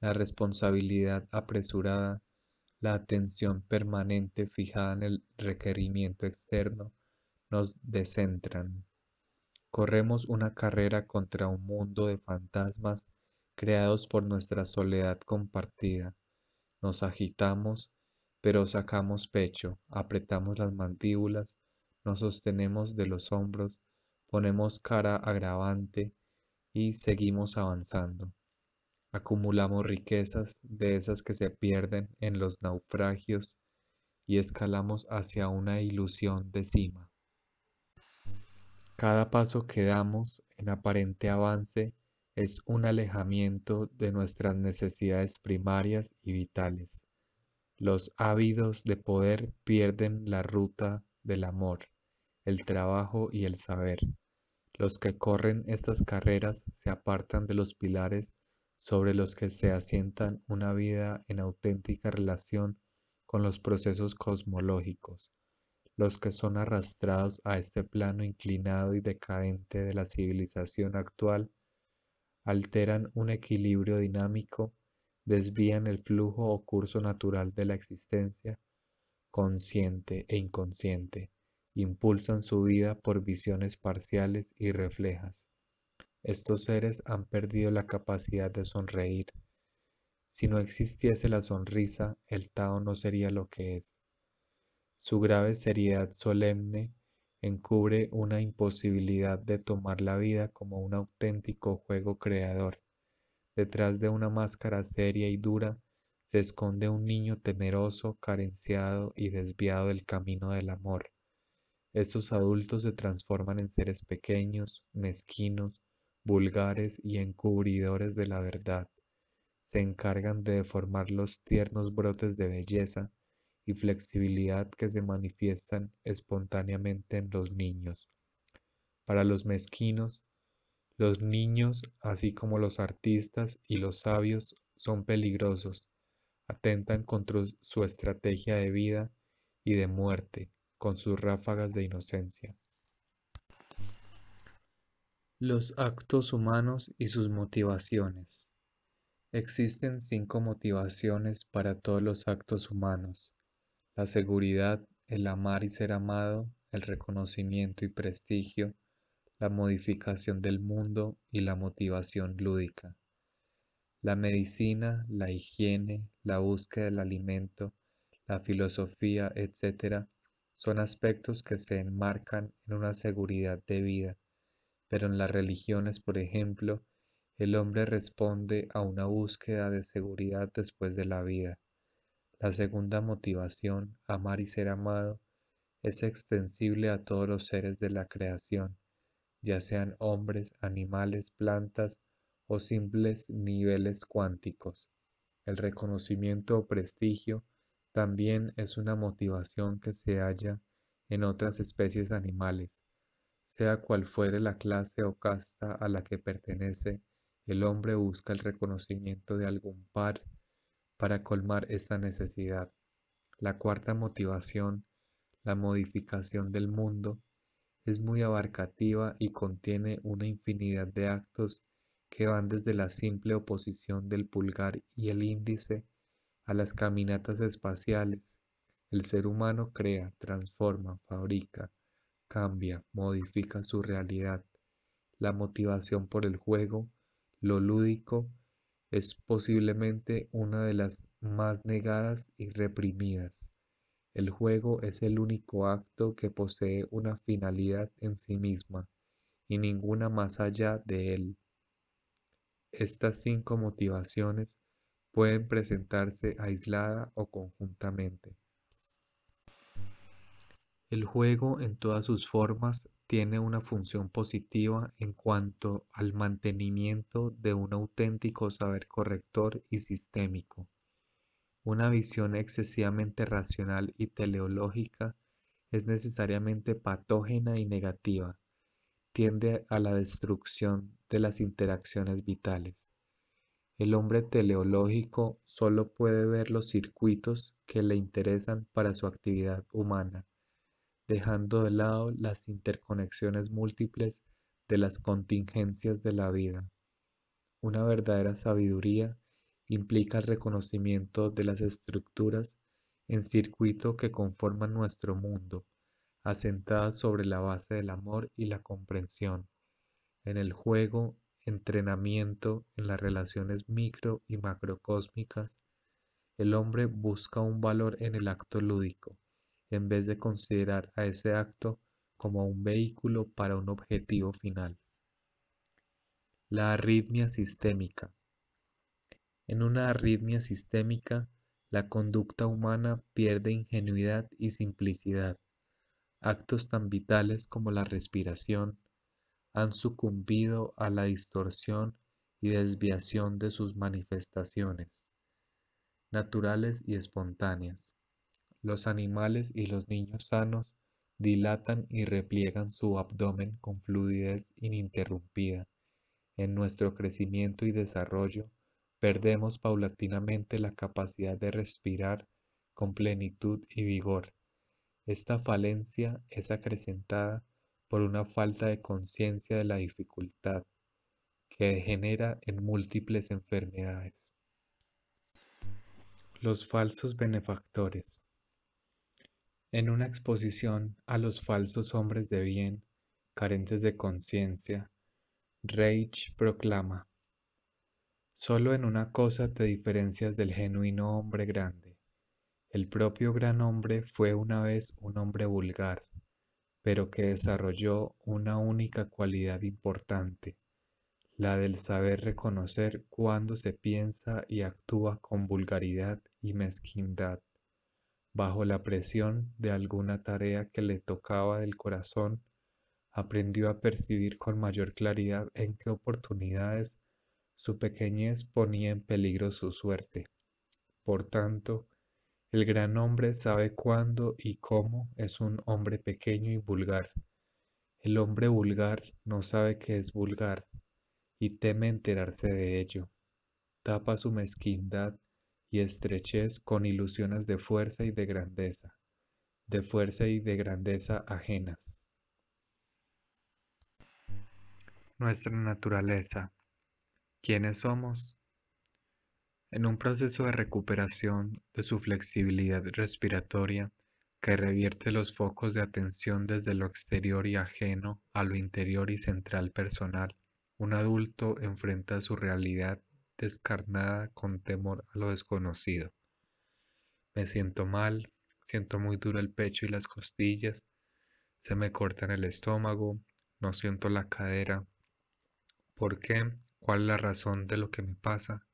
Speaker 1: la responsabilidad apresurada, la atención permanente fijada en el requerimiento externo nos descentran. Corremos una carrera contra un mundo de fantasmas creados por nuestra soledad compartida. Nos agitamos, pero sacamos pecho, apretamos las mandíbulas, nos sostenemos de los hombros, ponemos cara agravante y seguimos avanzando acumulamos riquezas de esas que se pierden en los naufragios y escalamos hacia una ilusión de cima. Cada paso que damos en aparente avance es un alejamiento de nuestras necesidades primarias y vitales. Los ávidos de poder pierden la ruta del amor, el trabajo y el saber. Los que corren estas carreras se apartan de los pilares sobre los que se asientan una vida en auténtica relación con los procesos cosmológicos, los que son arrastrados a este plano inclinado y decadente de la civilización actual, alteran un equilibrio dinámico, desvían el flujo o curso natural de la existencia, consciente e inconsciente, impulsan su vida por visiones parciales y reflejas estos seres han perdido la capacidad de sonreír. Si no existiese la sonrisa, el Tao no sería lo que es. Su grave seriedad solemne encubre una imposibilidad de tomar la vida como un auténtico juego creador. Detrás de una máscara seria y dura se esconde un niño temeroso, carenciado y desviado del camino del amor. Estos adultos se transforman en seres pequeños, mezquinos, vulgares y encubridores de la verdad, se encargan de deformar los tiernos brotes de belleza y flexibilidad que se manifiestan espontáneamente en los niños. Para los mezquinos, los niños, así como los artistas y los sabios, son peligrosos, atentan contra su estrategia de vida y de muerte con sus ráfagas de inocencia. Los actos humanos y sus motivaciones. Existen cinco motivaciones para todos los actos humanos. La seguridad, el amar y ser amado, el reconocimiento y prestigio, la modificación del mundo y la motivación lúdica. La medicina, la higiene, la búsqueda del alimento, la filosofía, etc., son aspectos que se enmarcan en una seguridad de vida pero en las religiones, por ejemplo, el hombre responde a una búsqueda de seguridad después de la vida. La segunda motivación, amar y ser amado, es extensible a todos los seres de la creación, ya sean hombres, animales, plantas o simples niveles cuánticos. El reconocimiento o prestigio también es una motivación que se halla en otras especies animales, sea cual fuere la clase o casta a la que pertenece, el hombre busca el reconocimiento de algún par para colmar esta necesidad. La cuarta motivación, la modificación del mundo, es muy abarcativa y contiene una infinidad de actos que van desde la simple oposición del pulgar y el índice a las caminatas espaciales. El ser humano crea, transforma, fabrica, cambia, modifica su realidad. La motivación por el juego, lo lúdico, es posiblemente una de las más negadas y reprimidas. El juego es el único acto que posee una finalidad en sí misma y ninguna más allá de él. Estas cinco motivaciones pueden presentarse aislada o conjuntamente. El juego en todas sus formas tiene una función positiva en cuanto al mantenimiento de un auténtico saber corrector y sistémico, una visión excesivamente racional y teleológica es necesariamente patógena y negativa, tiende a la destrucción de las interacciones vitales. El hombre teleológico solo puede ver los circuitos que le interesan para su actividad humana dejando de lado las interconexiones múltiples de las contingencias de la vida. Una verdadera sabiduría implica el reconocimiento de las estructuras en circuito que conforman nuestro mundo, asentadas sobre la base del amor y la comprensión, en el juego, entrenamiento, en las relaciones micro y macrocósmicas, el hombre busca un valor en el acto lúdico, en vez de considerar a ese acto como un vehículo para un objetivo final. La arritmia sistémica. En una arritmia sistémica, la conducta humana pierde ingenuidad y simplicidad. Actos tan vitales como la respiración han sucumbido a la distorsión y desviación de sus manifestaciones, naturales y espontáneas los animales y los niños sanos dilatan y repliegan su abdomen con fluidez ininterrumpida. En nuestro crecimiento y desarrollo, perdemos paulatinamente la capacidad de respirar con plenitud y vigor. Esta falencia es acrecentada por una falta de conciencia de la dificultad que genera en múltiples enfermedades. Los falsos benefactores en una exposición a los falsos hombres de bien, carentes de conciencia, Reich proclama, Solo en una cosa te diferencias del genuino hombre grande. El propio gran hombre fue una vez un hombre vulgar, pero que desarrolló una única cualidad importante, la del saber reconocer cuando se piensa y actúa con vulgaridad y mezquindad bajo la presión de alguna tarea que le tocaba del corazón, aprendió a percibir con mayor claridad en qué oportunidades su pequeñez ponía en peligro su suerte. Por tanto, el gran hombre sabe cuándo y cómo es un hombre pequeño y vulgar. El hombre vulgar no sabe que es vulgar y teme enterarse de ello. Tapa su mezquindad y estrechez con ilusiones de fuerza y de grandeza, de fuerza y de grandeza ajenas. Nuestra naturaleza. ¿Quiénes somos? En un proceso de recuperación de su flexibilidad respiratoria que revierte los focos de atención desde lo exterior y ajeno a lo interior y central personal, un adulto enfrenta su realidad descarnada con temor a lo desconocido. Me siento mal, siento muy duro el pecho y las costillas, se me cortan el estómago, no siento la cadera. ¿Por qué? ¿Cuál es la razón de lo que me pasa?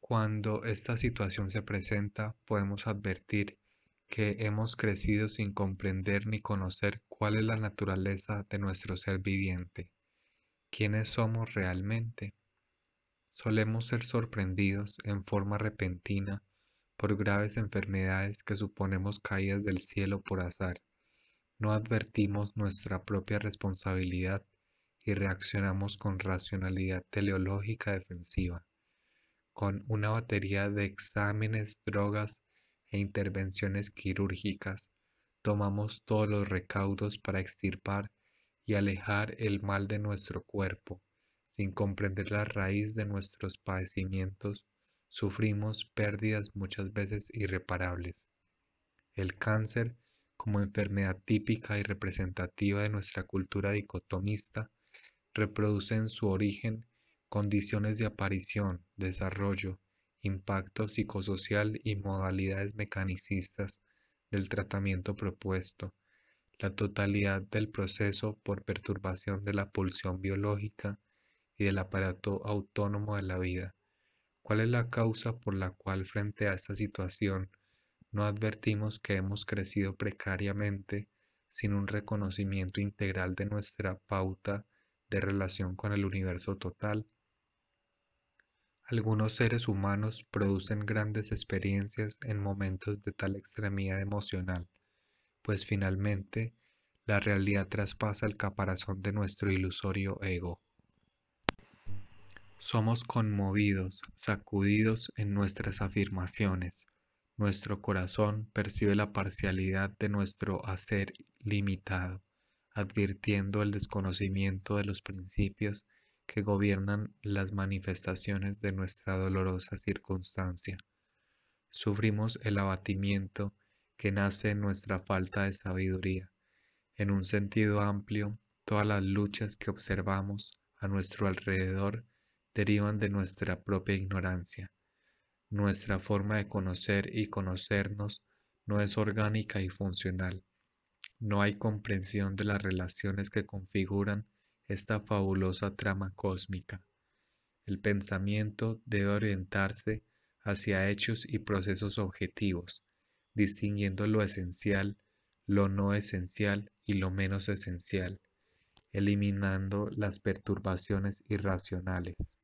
Speaker 1: Cuando esta situación se presenta, podemos advertir que hemos crecido sin comprender ni conocer cuál es la naturaleza de nuestro ser viviente, quiénes somos realmente solemos ser sorprendidos en forma repentina por graves enfermedades que suponemos caídas del cielo por azar. No advertimos nuestra propia responsabilidad y reaccionamos con racionalidad teleológica defensiva, con una batería de exámenes, drogas e intervenciones quirúrgicas. Tomamos todos los recaudos para extirpar y alejar el mal de nuestro cuerpo sin comprender la raíz de nuestros padecimientos, sufrimos pérdidas muchas veces irreparables. El cáncer, como enfermedad típica y representativa de nuestra cultura dicotomista, reproduce en su origen condiciones de aparición, desarrollo, impacto psicosocial y modalidades mecanicistas del tratamiento propuesto, la totalidad del proceso por perturbación de la pulsión biológica, y del aparato autónomo de la vida. ¿Cuál es la causa por la cual frente a esta situación no advertimos que hemos crecido precariamente sin un reconocimiento integral de nuestra pauta de relación con el universo total? Algunos seres humanos producen grandes experiencias en momentos de tal extremidad emocional, pues finalmente la realidad traspasa el caparazón de nuestro ilusorio ego. Somos conmovidos, sacudidos en nuestras afirmaciones. Nuestro corazón percibe la parcialidad de nuestro hacer limitado, advirtiendo el desconocimiento de los principios que gobiernan las manifestaciones de nuestra dolorosa circunstancia. Sufrimos el abatimiento que nace en nuestra falta de sabiduría. En un sentido amplio, todas las luchas que observamos a nuestro alrededor derivan de nuestra propia ignorancia. Nuestra forma de conocer y conocernos no es orgánica y funcional. No hay comprensión de las relaciones que configuran esta fabulosa trama cósmica. El pensamiento debe orientarse hacia hechos y procesos objetivos, distinguiendo lo esencial, lo no esencial y lo menos esencial eliminando las perturbaciones irracionales.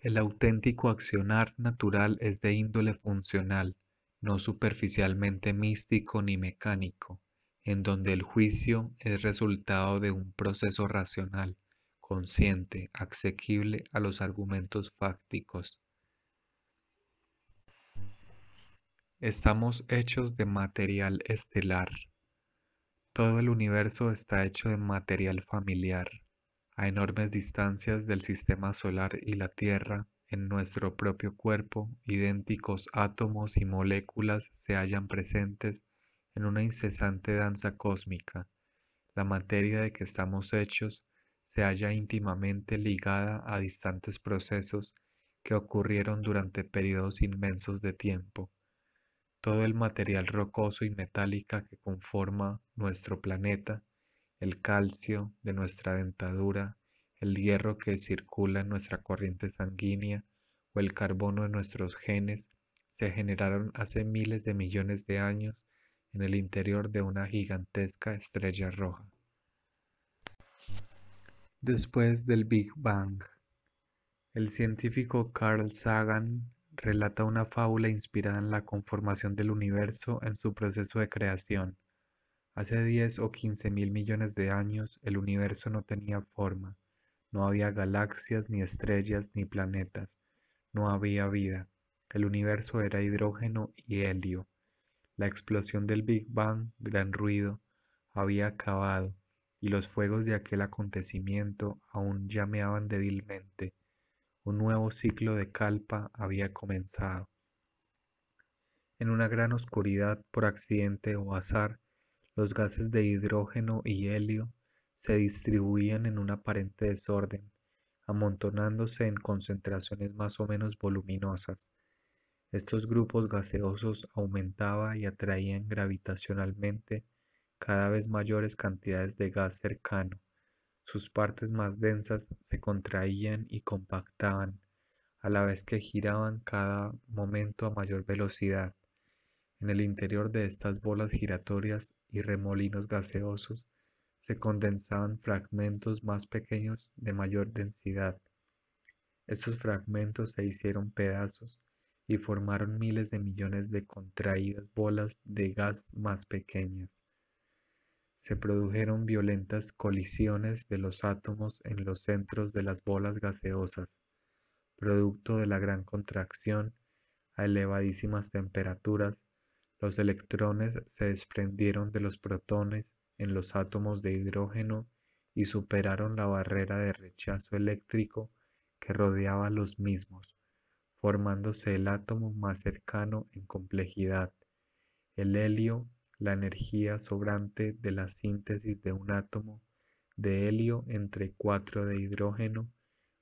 Speaker 1: El auténtico accionar natural es de índole funcional, no superficialmente místico ni mecánico, en donde el juicio es resultado de un proceso racional, consciente, asequible a los argumentos fácticos. Estamos hechos de material estelar. Todo el universo está hecho de material familiar, a enormes distancias del sistema solar y la Tierra, en nuestro propio cuerpo, idénticos átomos y moléculas se hallan presentes en una incesante danza cósmica. La materia de que estamos hechos se halla íntimamente ligada a distantes procesos que ocurrieron durante periodos inmensos de tiempo todo el material rocoso y metálica que conforma nuestro planeta, el calcio de nuestra dentadura, el hierro que circula en nuestra corriente sanguínea o el carbono de nuestros genes, se generaron hace miles de millones de años en el interior de una gigantesca estrella roja. Después del Big Bang, el científico Carl Sagan relata una fábula inspirada en la conformación del universo en su proceso de creación. Hace 10 o 15 mil millones de años el universo no tenía forma, no había galaxias, ni estrellas, ni planetas, no había vida. El universo era hidrógeno y helio. La explosión del Big Bang, gran ruido, había acabado, y los fuegos de aquel acontecimiento aún llameaban débilmente un nuevo ciclo de calpa había comenzado. En una gran oscuridad por accidente o azar, los gases de hidrógeno y helio se distribuían en un aparente desorden, amontonándose en concentraciones más o menos voluminosas. Estos grupos gaseosos aumentaban y atraían gravitacionalmente cada vez mayores cantidades de gas cercano, sus partes más densas se contraían y compactaban, a la vez que giraban cada momento a mayor velocidad. En el interior de estas bolas giratorias y remolinos gaseosos se condensaban fragmentos más pequeños de mayor densidad. Esos fragmentos se hicieron pedazos y formaron miles de millones de contraídas bolas de gas más pequeñas se produjeron violentas colisiones de los átomos en los centros de las bolas gaseosas, producto de la gran contracción a elevadísimas temperaturas, los electrones se desprendieron de los protones en los átomos de hidrógeno y superaron la barrera de rechazo eléctrico que rodeaba los mismos, formándose el átomo más cercano en complejidad, el helio la energía sobrante de la síntesis de un átomo de helio entre cuatro de hidrógeno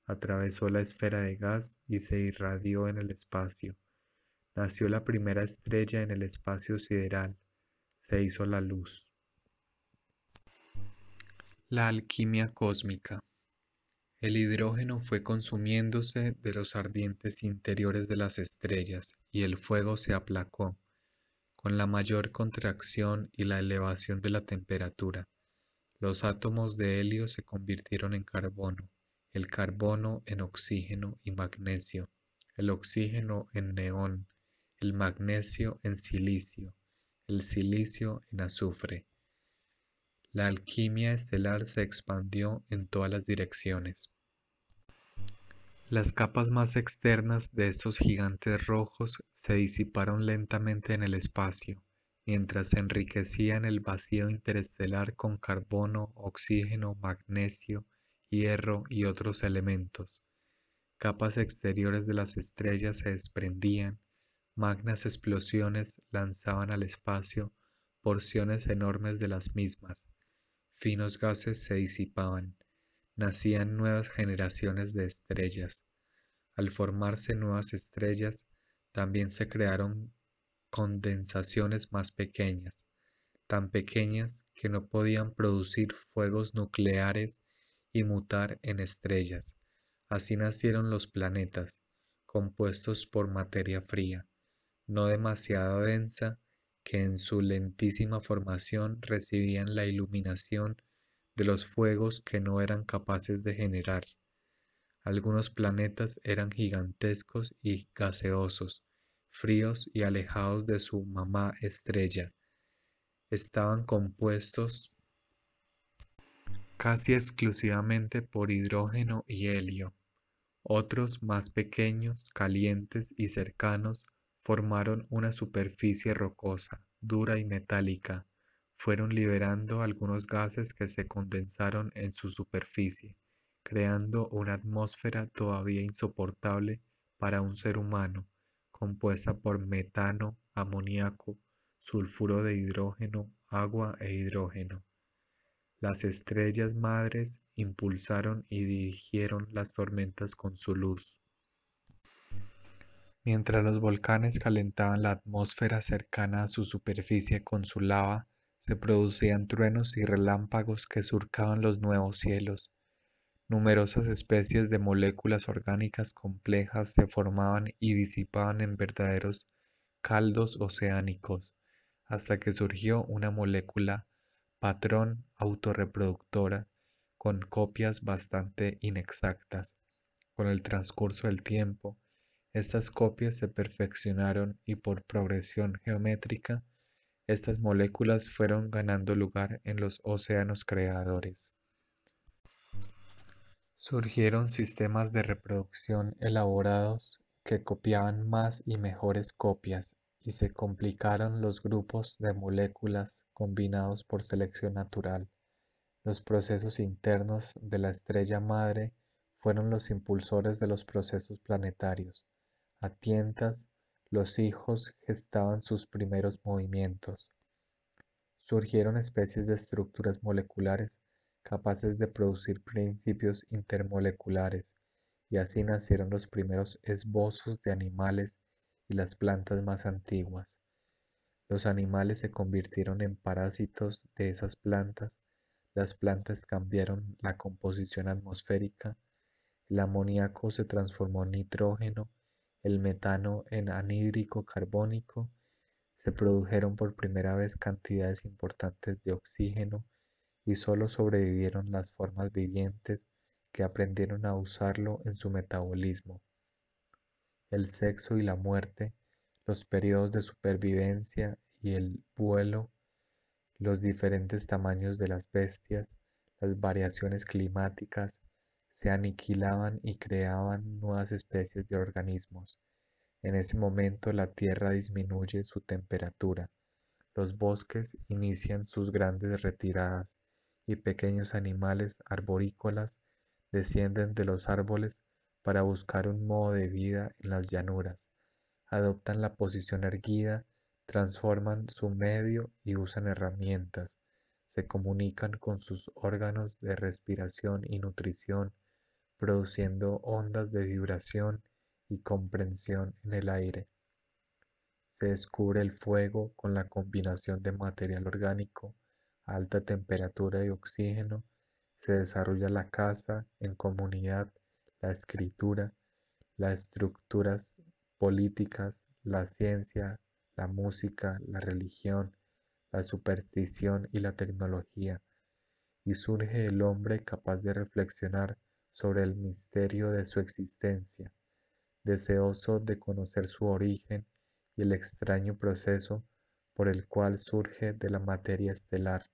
Speaker 1: atravesó la esfera de gas y se irradió en el espacio. Nació la primera estrella en el espacio sideral. Se hizo la luz. La alquimia cósmica. El hidrógeno fue consumiéndose de los ardientes interiores de las estrellas y el fuego se aplacó con la mayor contracción y la elevación de la temperatura. Los átomos de helio se convirtieron en carbono, el carbono en oxígeno y magnesio, el oxígeno en neón, el magnesio en silicio, el silicio en azufre. La alquimia estelar se expandió en todas las direcciones. Las capas más externas de estos gigantes rojos se disiparon lentamente en el espacio, mientras enriquecían el vacío interestelar con carbono, oxígeno, magnesio, hierro y otros elementos. Capas exteriores de las estrellas se desprendían, magnas explosiones lanzaban al espacio porciones enormes de las mismas, finos gases se disipaban, nacían nuevas generaciones de estrellas. Al formarse nuevas estrellas, también se crearon condensaciones más pequeñas, tan pequeñas que no podían producir fuegos nucleares y mutar en estrellas. Así nacieron los planetas, compuestos por materia fría, no demasiado densa, que en su lentísima formación recibían la iluminación de los fuegos que no eran capaces de generar. Algunos planetas eran gigantescos y gaseosos, fríos y alejados de su mamá estrella. Estaban compuestos casi exclusivamente por hidrógeno y helio. Otros más pequeños, calientes y cercanos formaron una superficie rocosa, dura y metálica, fueron liberando algunos gases que se condensaron en su superficie, creando una atmósfera todavía insoportable para un ser humano, compuesta por metano, amoníaco, sulfuro de hidrógeno, agua e hidrógeno. Las estrellas madres impulsaron y dirigieron las tormentas con su luz. Mientras los volcanes calentaban la atmósfera cercana a su superficie con su lava, se producían truenos y relámpagos que surcaban los nuevos cielos. Numerosas especies de moléculas orgánicas complejas se formaban y disipaban en verdaderos caldos oceánicos, hasta que surgió una molécula patrón autorreproductora con copias bastante inexactas. Con el transcurso del tiempo, estas copias se perfeccionaron y por progresión geométrica estas moléculas fueron ganando lugar en los océanos creadores. Surgieron sistemas de reproducción elaborados que copiaban más y mejores copias y se complicaron los grupos de moléculas combinados por selección natural. Los procesos internos de la estrella madre fueron los impulsores de los procesos planetarios. A tientas, los hijos gestaban sus primeros movimientos. Surgieron especies de estructuras moleculares capaces de producir principios intermoleculares, y así nacieron los primeros esbozos de animales y las plantas más antiguas. Los animales se convirtieron en parásitos de esas plantas, las plantas cambiaron la composición atmosférica, el amoníaco se transformó en nitrógeno el metano en anhídrico carbónico, se produjeron por primera vez cantidades importantes de oxígeno y solo sobrevivieron las formas vivientes que aprendieron a usarlo en su metabolismo. El sexo y la muerte, los periodos de supervivencia y el vuelo, los diferentes tamaños de las bestias, las variaciones climáticas, se aniquilaban y creaban nuevas especies de organismos. En ese momento la Tierra disminuye su temperatura, los bosques inician sus grandes retiradas y pequeños animales arborícolas descienden de los árboles para buscar un modo de vida en las llanuras, adoptan la posición erguida, transforman su medio y usan herramientas, se comunican con sus órganos de respiración y nutrición, produciendo ondas de vibración y comprensión en el aire. Se descubre el fuego con la combinación de material orgánico, alta temperatura y oxígeno. Se desarrolla la casa en comunidad, la escritura, las estructuras políticas, la ciencia, la música, la religión, la superstición y la tecnología. Y surge el hombre capaz de reflexionar sobre el misterio de su existencia, deseoso de conocer su origen y el extraño proceso por el cual surge de la materia estelar.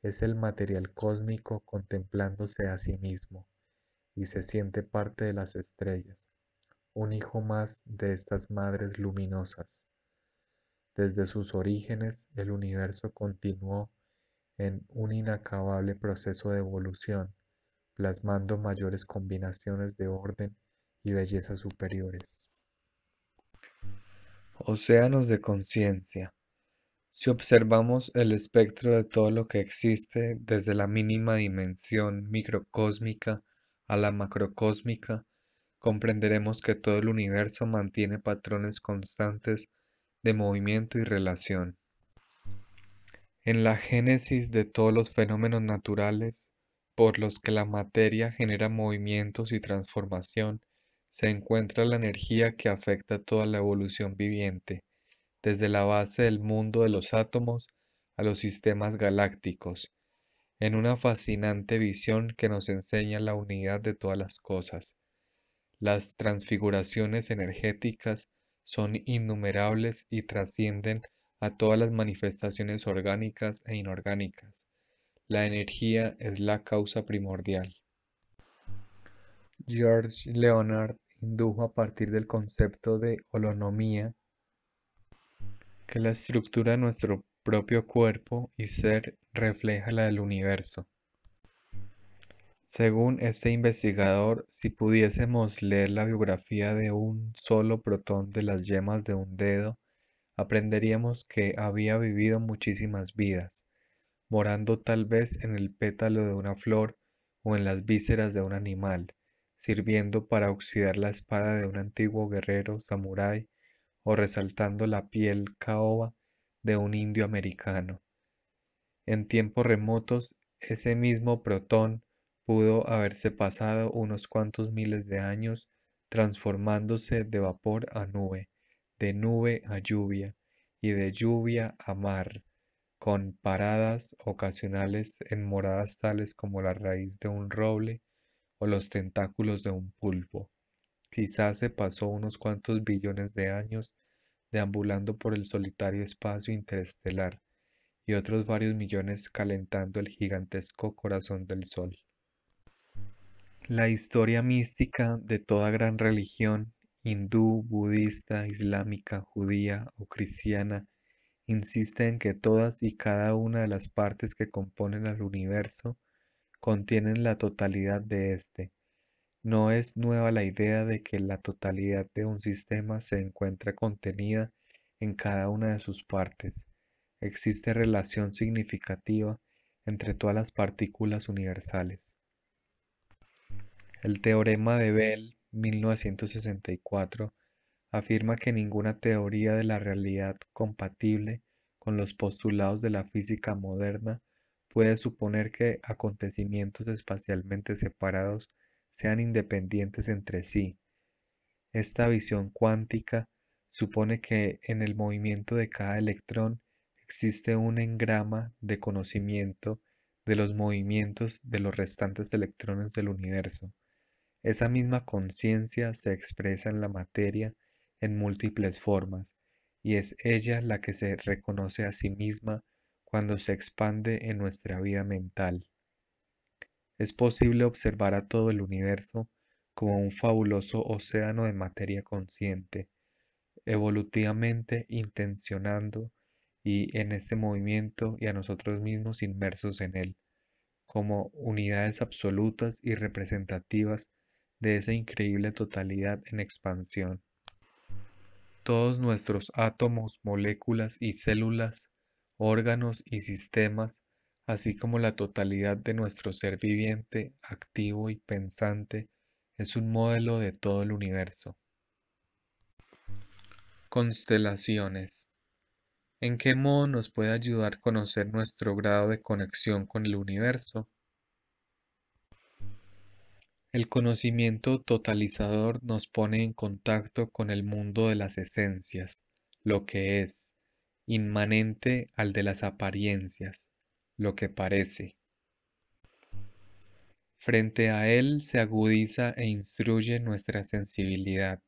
Speaker 1: Es el material cósmico contemplándose a sí mismo y se siente parte de las estrellas, un hijo más de estas madres luminosas. Desde sus orígenes el universo continuó en un inacabable proceso de evolución plasmando mayores combinaciones de orden y belleza superiores. Océanos de conciencia. Si observamos el espectro de todo lo que existe, desde la mínima dimensión microcósmica a la macrocósmica, comprenderemos que todo el universo mantiene patrones constantes de movimiento y relación. En la génesis de todos los fenómenos naturales, por los que la materia genera movimientos y transformación, se encuentra la energía que afecta toda la evolución viviente, desde la base del mundo de los átomos a los sistemas galácticos, en una fascinante visión que nos enseña la unidad de todas las cosas. Las transfiguraciones energéticas son innumerables y trascienden a todas las manifestaciones orgánicas e inorgánicas. La energía es la causa primordial. George Leonard indujo a partir del concepto de holonomía que la estructura de nuestro propio cuerpo y ser refleja la del universo. Según este investigador, si pudiésemos leer la biografía de un solo protón de las yemas de un dedo, aprenderíamos que había vivido muchísimas vidas, morando tal vez en el pétalo de una flor o en las vísceras de un animal, sirviendo para oxidar la espada de un antiguo guerrero samurái o resaltando la piel caoba de un indio americano. En tiempos remotos, ese mismo protón pudo haberse pasado unos cuantos miles de años transformándose de vapor a nube, de nube a lluvia y de lluvia a mar con paradas ocasionales en moradas tales como la raíz de un roble o los tentáculos de un pulpo. Quizás se pasó unos cuantos billones de años deambulando por el solitario espacio interestelar y otros varios millones calentando el gigantesco corazón del Sol. La historia mística de toda gran religión, hindú, budista, islámica, judía o cristiana, insiste en que todas y cada una de las partes que componen al universo contienen la totalidad de éste. No es nueva la idea de que la totalidad de un sistema se encuentra contenida en cada una de sus partes. Existe relación significativa entre todas las partículas universales. El teorema de Bell, 1964, afirma que ninguna teoría de la realidad compatible los postulados de la física moderna, puede suponer que acontecimientos espacialmente separados sean independientes entre sí. Esta visión cuántica supone que en el movimiento de cada electrón existe un engrama de conocimiento de los movimientos de los restantes electrones del universo. Esa misma conciencia se expresa en la materia en múltiples formas, y es ella la que se reconoce a sí misma cuando se expande en nuestra vida mental. Es posible observar a todo el universo como un fabuloso océano de materia consciente, evolutivamente intencionando y en ese movimiento y a nosotros mismos inmersos en él, como unidades absolutas y representativas de esa increíble totalidad en expansión. Todos nuestros átomos, moléculas y células, órganos y sistemas, así como la totalidad de nuestro ser viviente, activo y pensante, es un modelo de todo el universo. Constelaciones. ¿En qué modo nos puede ayudar conocer nuestro grado de conexión con el universo? El conocimiento totalizador nos pone en contacto con el mundo de las esencias, lo que es, inmanente al de las apariencias, lo que parece. Frente a él se agudiza e instruye nuestra sensibilidad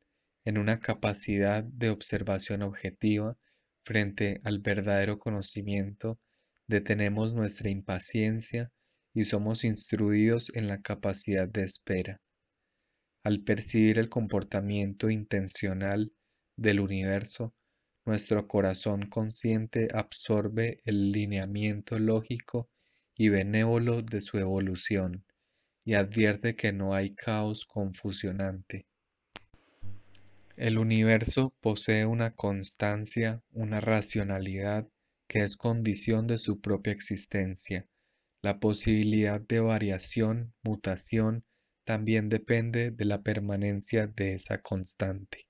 Speaker 1: en una capacidad de observación objetiva frente al verdadero conocimiento, detenemos nuestra impaciencia y somos instruidos en la capacidad de espera. Al percibir el comportamiento intencional del universo, nuestro corazón consciente absorbe el lineamiento lógico y benévolo de su evolución y advierte que no hay caos confusionante. El universo posee una constancia, una racionalidad que es condición de su propia existencia la posibilidad de variación, mutación, también depende de la permanencia de esa constante.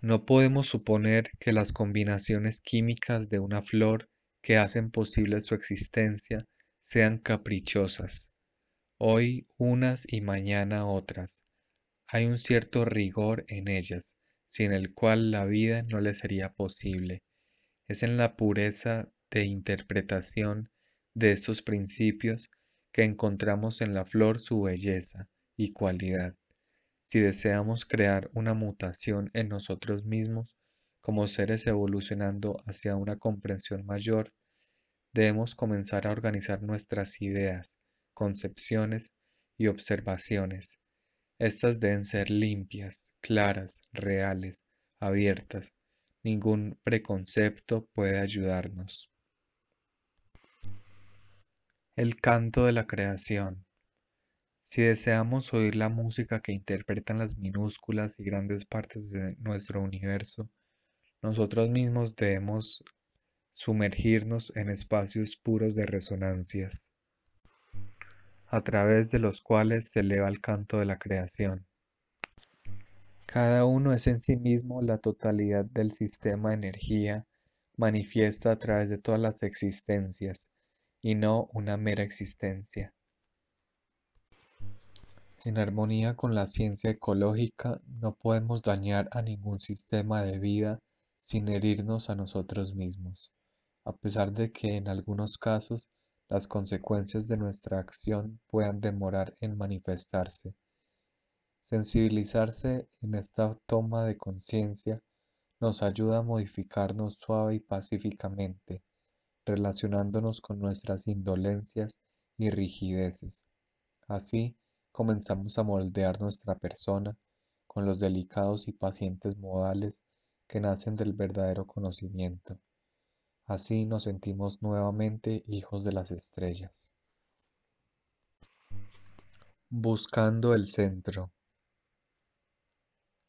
Speaker 1: No podemos suponer que las combinaciones químicas de una flor que hacen posible su existencia sean caprichosas, hoy unas y mañana otras. Hay un cierto rigor en ellas, sin el cual la vida no le sería posible. Es en la pureza de interpretación de esos principios que encontramos en la flor su belleza y cualidad. Si deseamos crear una mutación en nosotros mismos, como seres evolucionando hacia una comprensión mayor, debemos comenzar a organizar nuestras ideas, concepciones y observaciones. Estas deben ser limpias, claras, reales, abiertas. Ningún preconcepto puede ayudarnos. El canto de la creación. Si deseamos oír la música que interpretan las minúsculas y grandes partes de nuestro universo, nosotros mismos debemos sumergirnos en espacios puros de resonancias, a través de los cuales se eleva el canto de la creación. Cada uno es en sí mismo la totalidad del sistema de energía manifiesta a través de todas las existencias y no una mera existencia. En armonía con la ciencia ecológica, no podemos dañar a ningún sistema de vida sin herirnos a nosotros mismos, a pesar de que en algunos casos las consecuencias de nuestra acción puedan demorar en manifestarse. Sensibilizarse en esta toma de conciencia nos ayuda a modificarnos suave y pacíficamente, relacionándonos con nuestras indolencias y rigideces. Así comenzamos a moldear nuestra persona con los delicados y pacientes modales que nacen del verdadero conocimiento. Así nos sentimos nuevamente hijos de las estrellas. Buscando el centro.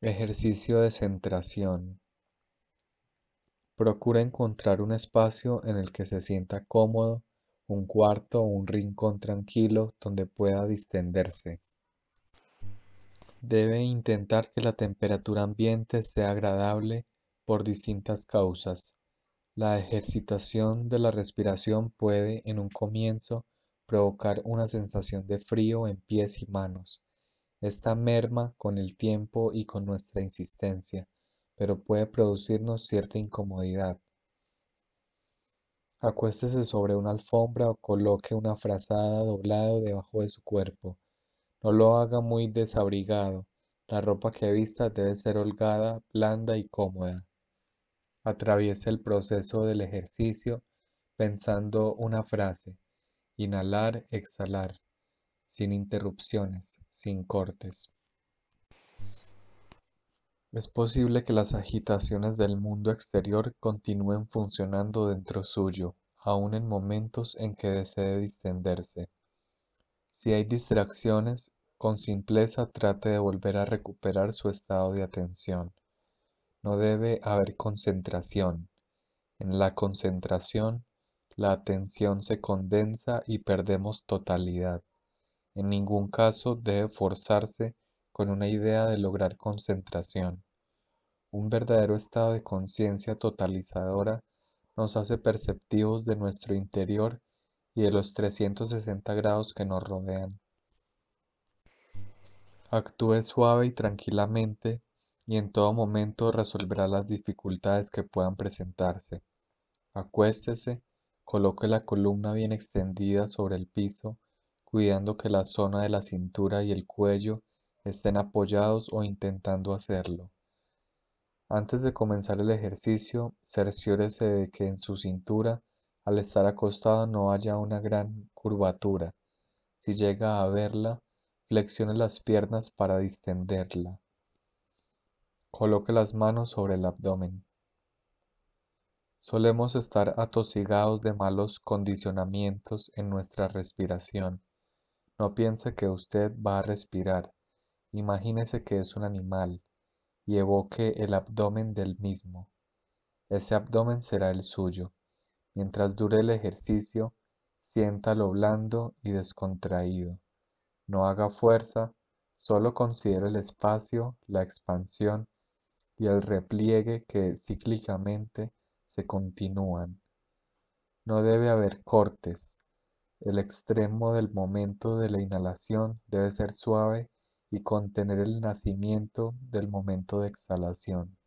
Speaker 1: Ejercicio de centración. Procura encontrar un espacio en el que se sienta cómodo, un cuarto o un rincón tranquilo donde pueda distenderse. Debe intentar que la temperatura ambiente sea agradable por distintas causas. La ejercitación de la respiración puede, en un comienzo, provocar una sensación de frío en pies y manos. Esta merma con el tiempo y con nuestra insistencia pero puede producirnos cierta incomodidad. Acuéstese sobre una alfombra o coloque una frazada doblado debajo de su cuerpo. No lo haga muy desabrigado. La ropa que vista debe ser holgada, blanda y cómoda. Atraviese el proceso del ejercicio pensando una frase. Inhalar, exhalar, sin interrupciones, sin cortes. Es posible que las agitaciones del mundo exterior continúen funcionando dentro suyo, aun en momentos en que desee distenderse. Si hay distracciones, con simpleza trate de volver a recuperar su estado de atención. No debe haber concentración. En la concentración, la atención se condensa y perdemos totalidad. En ningún caso debe forzarse con una idea de lograr concentración. Un verdadero estado de conciencia totalizadora nos hace perceptivos de nuestro interior y de los 360 grados que nos rodean. Actúe suave y tranquilamente y en todo momento resolverá las dificultades que puedan presentarse. Acuéstese, coloque la columna bien extendida sobre el piso, cuidando que la zona de la cintura y el cuello estén apoyados o intentando hacerlo. Antes de comenzar el ejercicio, cerciórese de que en su cintura, al estar acostado, no haya una gran curvatura. Si llega a verla, flexione las piernas para distenderla. Coloque las manos sobre el abdomen. Solemos estar atosigados de malos condicionamientos en nuestra respiración. No piense que usted va a respirar. Imagínese que es un animal y evoque el abdomen del mismo. Ese abdomen será el suyo. Mientras dure el ejercicio, siéntalo blando y descontraído. No haga fuerza, solo considere el espacio, la expansión y el repliegue que cíclicamente se continúan. No debe haber cortes. El extremo del momento de la inhalación debe ser suave y contener el nacimiento del momento de exhalación.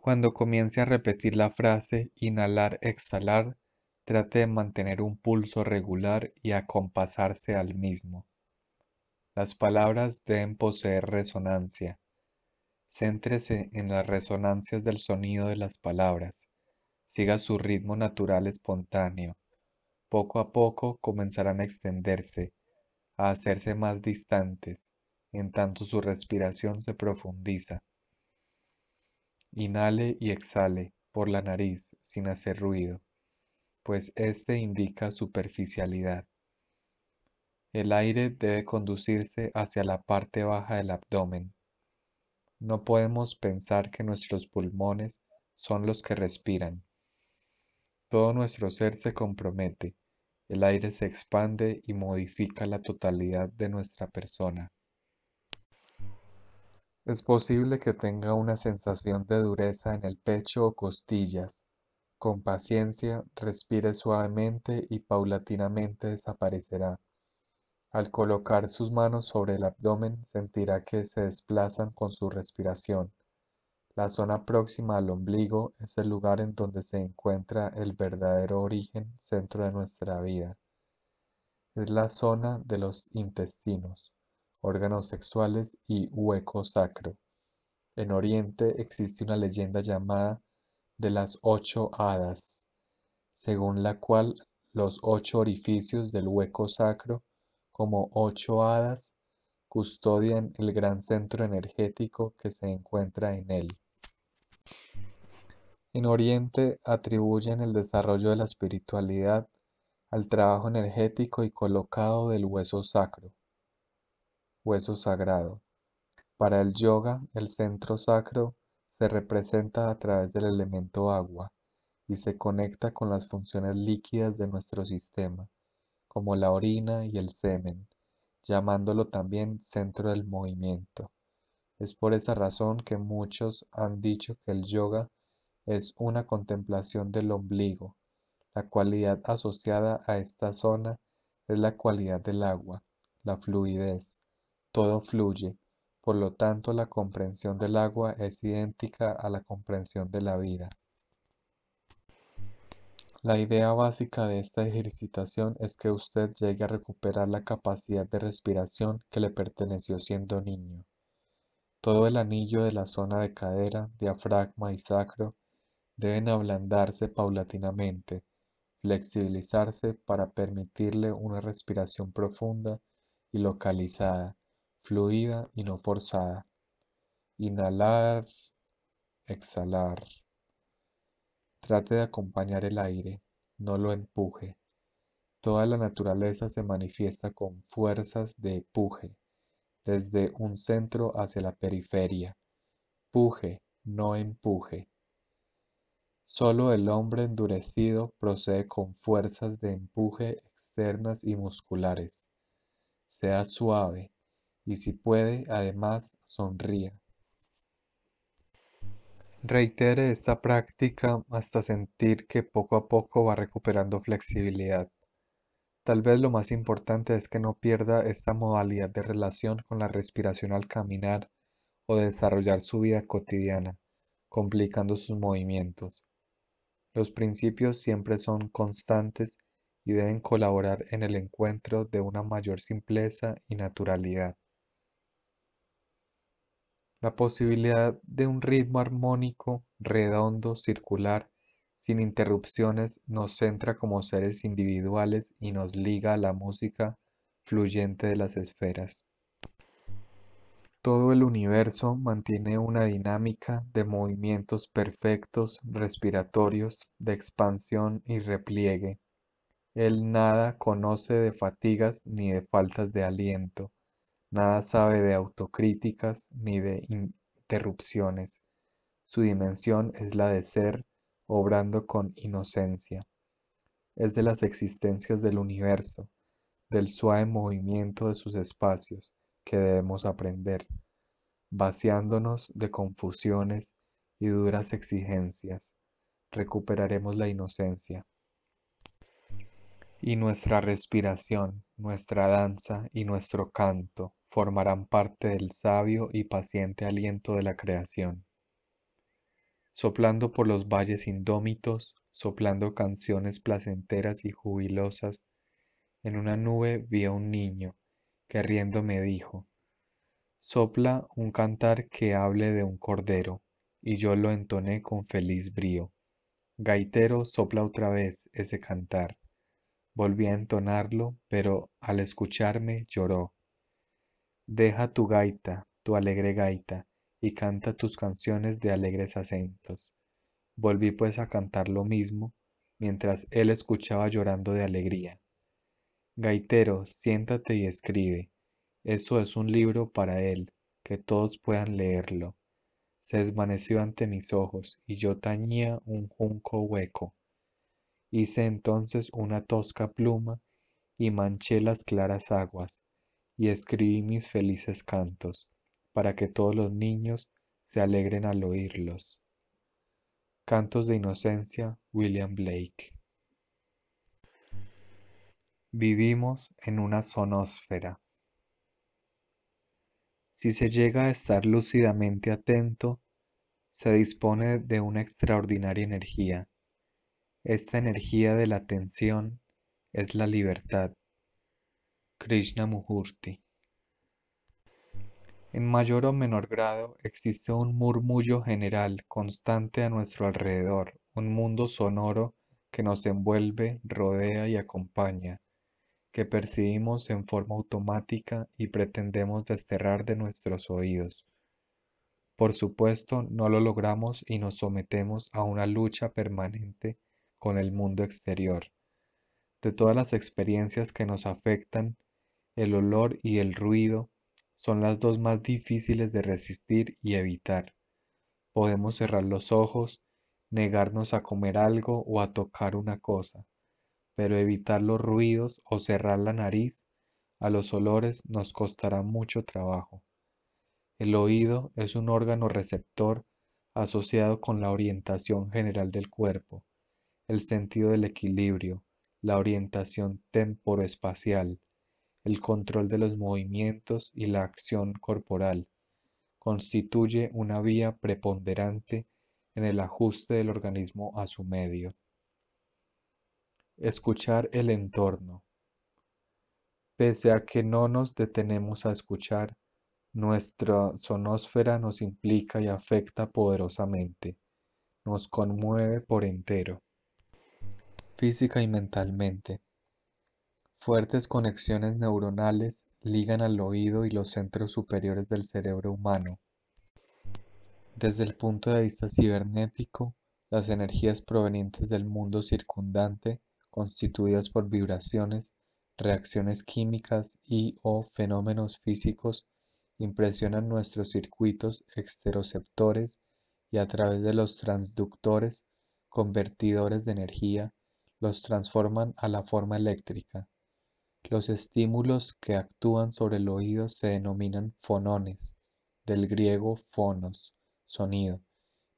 Speaker 1: Cuando comience a repetir la frase inhalar, exhalar, trate de mantener un pulso regular y acompasarse al mismo. Las palabras deben poseer resonancia. Céntrese en las resonancias del sonido de las palabras. Siga su ritmo natural espontáneo. Poco a poco comenzarán a extenderse a hacerse más distantes, en tanto su respiración se profundiza. Inhale y exhale por la nariz sin hacer ruido, pues este indica superficialidad. El aire debe conducirse hacia la parte baja del abdomen. No podemos pensar que nuestros pulmones son los que respiran. Todo nuestro ser se compromete, el aire se expande y modifica la totalidad de nuestra persona. Es posible que tenga una sensación de dureza en el pecho o costillas. Con paciencia, respire suavemente y paulatinamente desaparecerá. Al colocar sus manos sobre el abdomen, sentirá que se desplazan con su respiración. La zona próxima al ombligo es el lugar en donde se encuentra el verdadero origen, centro de nuestra vida. Es la zona de los intestinos, órganos sexuales y hueco sacro. En Oriente existe una leyenda llamada de las ocho hadas, según la cual los ocho orificios del hueco sacro, como ocho hadas, custodian el gran centro energético que se encuentra en él. En Oriente atribuyen el desarrollo de la espiritualidad al trabajo energético y colocado del hueso sacro, hueso sagrado. Para el yoga, el centro sacro se representa a través del elemento agua y se conecta con las funciones líquidas de nuestro sistema, como la orina y el semen, llamándolo también centro del movimiento. Es por esa razón que muchos han dicho que el yoga es una contemplación del ombligo. La cualidad asociada a esta zona es la cualidad del agua, la fluidez. Todo fluye, por lo tanto la comprensión del agua es idéntica a la comprensión de la vida. La idea básica de esta ejercitación es que usted llegue a recuperar la capacidad de respiración que le perteneció siendo niño. Todo el anillo de la zona de cadera, diafragma y sacro deben ablandarse paulatinamente, flexibilizarse para permitirle una respiración profunda y localizada, fluida y no forzada. Inhalar, exhalar. Trate de acompañar el aire, no lo empuje. Toda la naturaleza se manifiesta con fuerzas de puje, desde un centro hacia la periferia. Puje, no empuje. Solo el hombre endurecido procede con fuerzas de empuje externas y musculares. Sea suave y si puede, además, sonría. Reitere esta práctica hasta sentir que poco a poco va recuperando flexibilidad. Tal vez lo más importante es que no pierda esta modalidad de relación con la respiración al caminar o desarrollar su vida cotidiana, complicando sus movimientos. Los principios siempre son constantes y deben colaborar en el encuentro de una mayor simpleza y naturalidad. La posibilidad de un ritmo armónico, redondo, circular, sin interrupciones, nos centra como seres individuales y nos liga a la música fluyente de las esferas. Todo el universo mantiene una dinámica de movimientos perfectos respiratorios de expansión y repliegue. Él nada conoce de fatigas ni de faltas de aliento, nada sabe de autocríticas ni de interrupciones. Su dimensión es la de ser, obrando con inocencia. Es de las existencias del universo, del suave movimiento de sus espacios que debemos aprender, vaciándonos de confusiones y duras exigencias, recuperaremos la inocencia. Y nuestra respiración, nuestra danza y nuestro canto formarán parte del sabio y paciente aliento de la creación. Soplando por los valles indómitos, soplando canciones placenteras y jubilosas, en una nube vi un niño que riendo me dijo, Sopla un cantar que hable de un cordero, y yo lo entoné con feliz brío. Gaitero, sopla otra vez ese cantar. Volví a entonarlo, pero al escucharme lloró. Deja tu gaita, tu alegre gaita, y canta tus canciones de alegres acentos. Volví pues a cantar lo mismo, mientras él escuchaba llorando de alegría. Gaitero, siéntate y escribe. Eso es un libro para él, que todos puedan leerlo. Se desvaneció ante mis ojos y yo tañía un junco hueco. Hice entonces una tosca pluma y manché las claras aguas y escribí mis felices cantos, para que todos los niños se alegren al oírlos. Cantos de Inocencia, William Blake. Vivimos en una sonósfera. Si se llega a estar lúcidamente atento, se dispone de una extraordinaria energía. Esta energía de la atención es la libertad. Krishna Muhurti En mayor o menor grado existe un murmullo general constante a nuestro alrededor, un mundo sonoro que nos envuelve, rodea y acompaña que percibimos en forma automática y pretendemos desterrar de nuestros oídos. Por supuesto, no lo logramos y nos sometemos a una lucha permanente con el mundo exterior. De todas las experiencias que nos afectan, el olor y el ruido son las dos más difíciles de resistir y evitar. Podemos cerrar los ojos, negarnos a comer algo o a tocar una cosa pero evitar los ruidos o cerrar la nariz a los olores nos costará mucho trabajo. El oído es un órgano receptor asociado con la orientación general del cuerpo, el sentido del equilibrio, la orientación espacial, el control de los movimientos y la acción corporal. Constituye una vía preponderante en el ajuste del organismo a su medio escuchar el entorno. Pese a que no nos detenemos a escuchar, nuestra sonósfera nos implica y afecta poderosamente, nos conmueve por entero, física y mentalmente. Fuertes conexiones neuronales ligan al oído y los centros superiores del cerebro humano. Desde el punto de vista cibernético, las energías provenientes del mundo circundante constituidas por vibraciones, reacciones químicas y o fenómenos físicos, impresionan nuestros circuitos exteroceptores y a través de los transductores, convertidores de energía, los transforman a la forma eléctrica. Los estímulos que actúan sobre el oído se denominan fonones, del griego fonos, sonido,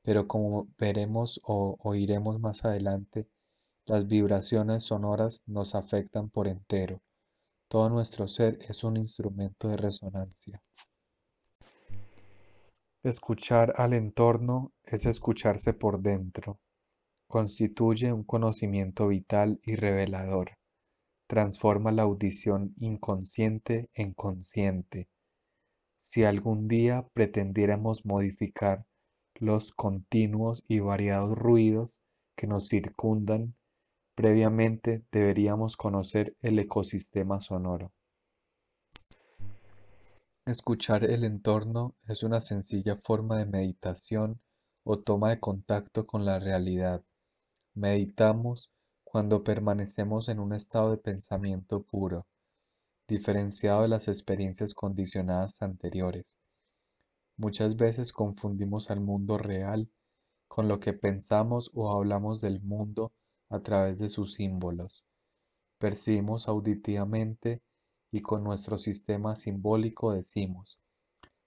Speaker 1: pero como veremos o oiremos más adelante, las vibraciones sonoras nos afectan por entero. Todo nuestro ser es un instrumento de resonancia. Escuchar al entorno es escucharse por dentro. Constituye un conocimiento vital y revelador. Transforma la audición inconsciente en consciente. Si algún día pretendiéramos modificar los continuos y variados ruidos que nos circundan, Previamente deberíamos conocer el ecosistema sonoro. Escuchar el entorno es una sencilla forma de meditación o toma de contacto con la realidad. Meditamos cuando permanecemos en un estado de pensamiento puro, diferenciado de las experiencias condicionadas anteriores. Muchas veces confundimos al mundo real con lo que pensamos o hablamos del mundo a través de sus símbolos. Percibimos auditivamente y con nuestro sistema simbólico decimos,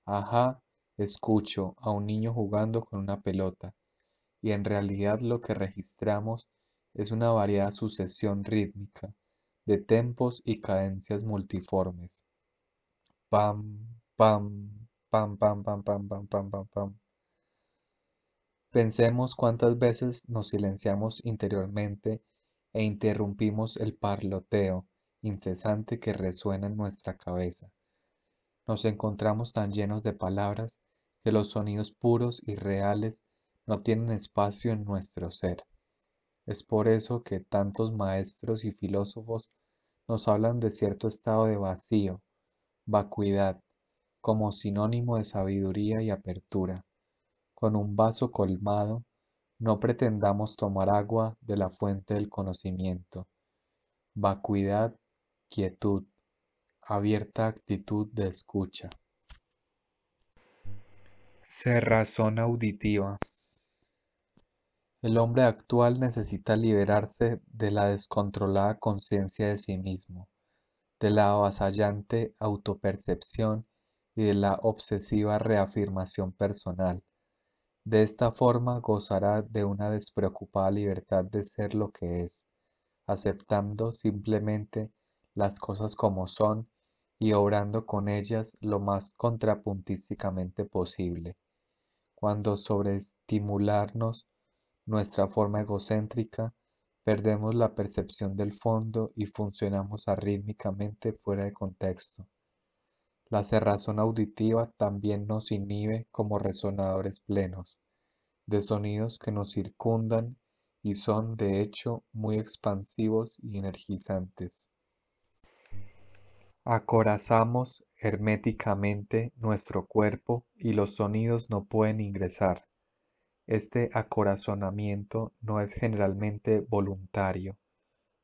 Speaker 1: ajá, escucho a un niño jugando con una pelota, y en realidad lo que registramos es una variada sucesión rítmica de tempos y cadencias multiformes. Pam, pam, pam, pam, pam, pam, pam, pam, pam, pam. Pensemos cuántas veces nos silenciamos interiormente e interrumpimos el parloteo incesante que resuena en nuestra cabeza. Nos encontramos tan llenos de palabras que los sonidos puros y reales no tienen espacio en nuestro ser. Es por eso que tantos maestros y filósofos nos hablan de cierto estado de vacío, vacuidad, como sinónimo de sabiduría y apertura con un vaso colmado, no pretendamos tomar agua de la fuente del conocimiento. Vacuidad, quietud, abierta actitud de escucha. Cerrazón auditiva. El hombre actual necesita liberarse de la descontrolada conciencia de sí mismo, de la avasallante autopercepción y de la obsesiva reafirmación personal de esta forma gozará de una despreocupada libertad de ser lo que es, aceptando simplemente las cosas como son y obrando con ellas lo más contrapuntísticamente posible. Cuando sobreestimularnos nuestra forma egocéntrica, perdemos la percepción del fondo y funcionamos arrítmicamente fuera de contexto. La cerrazón auditiva también nos inhibe como resonadores plenos de sonidos que nos circundan y son de hecho muy expansivos y energizantes. Acorazamos herméticamente nuestro cuerpo y los sonidos no pueden ingresar. Este acorazonamiento no es generalmente voluntario,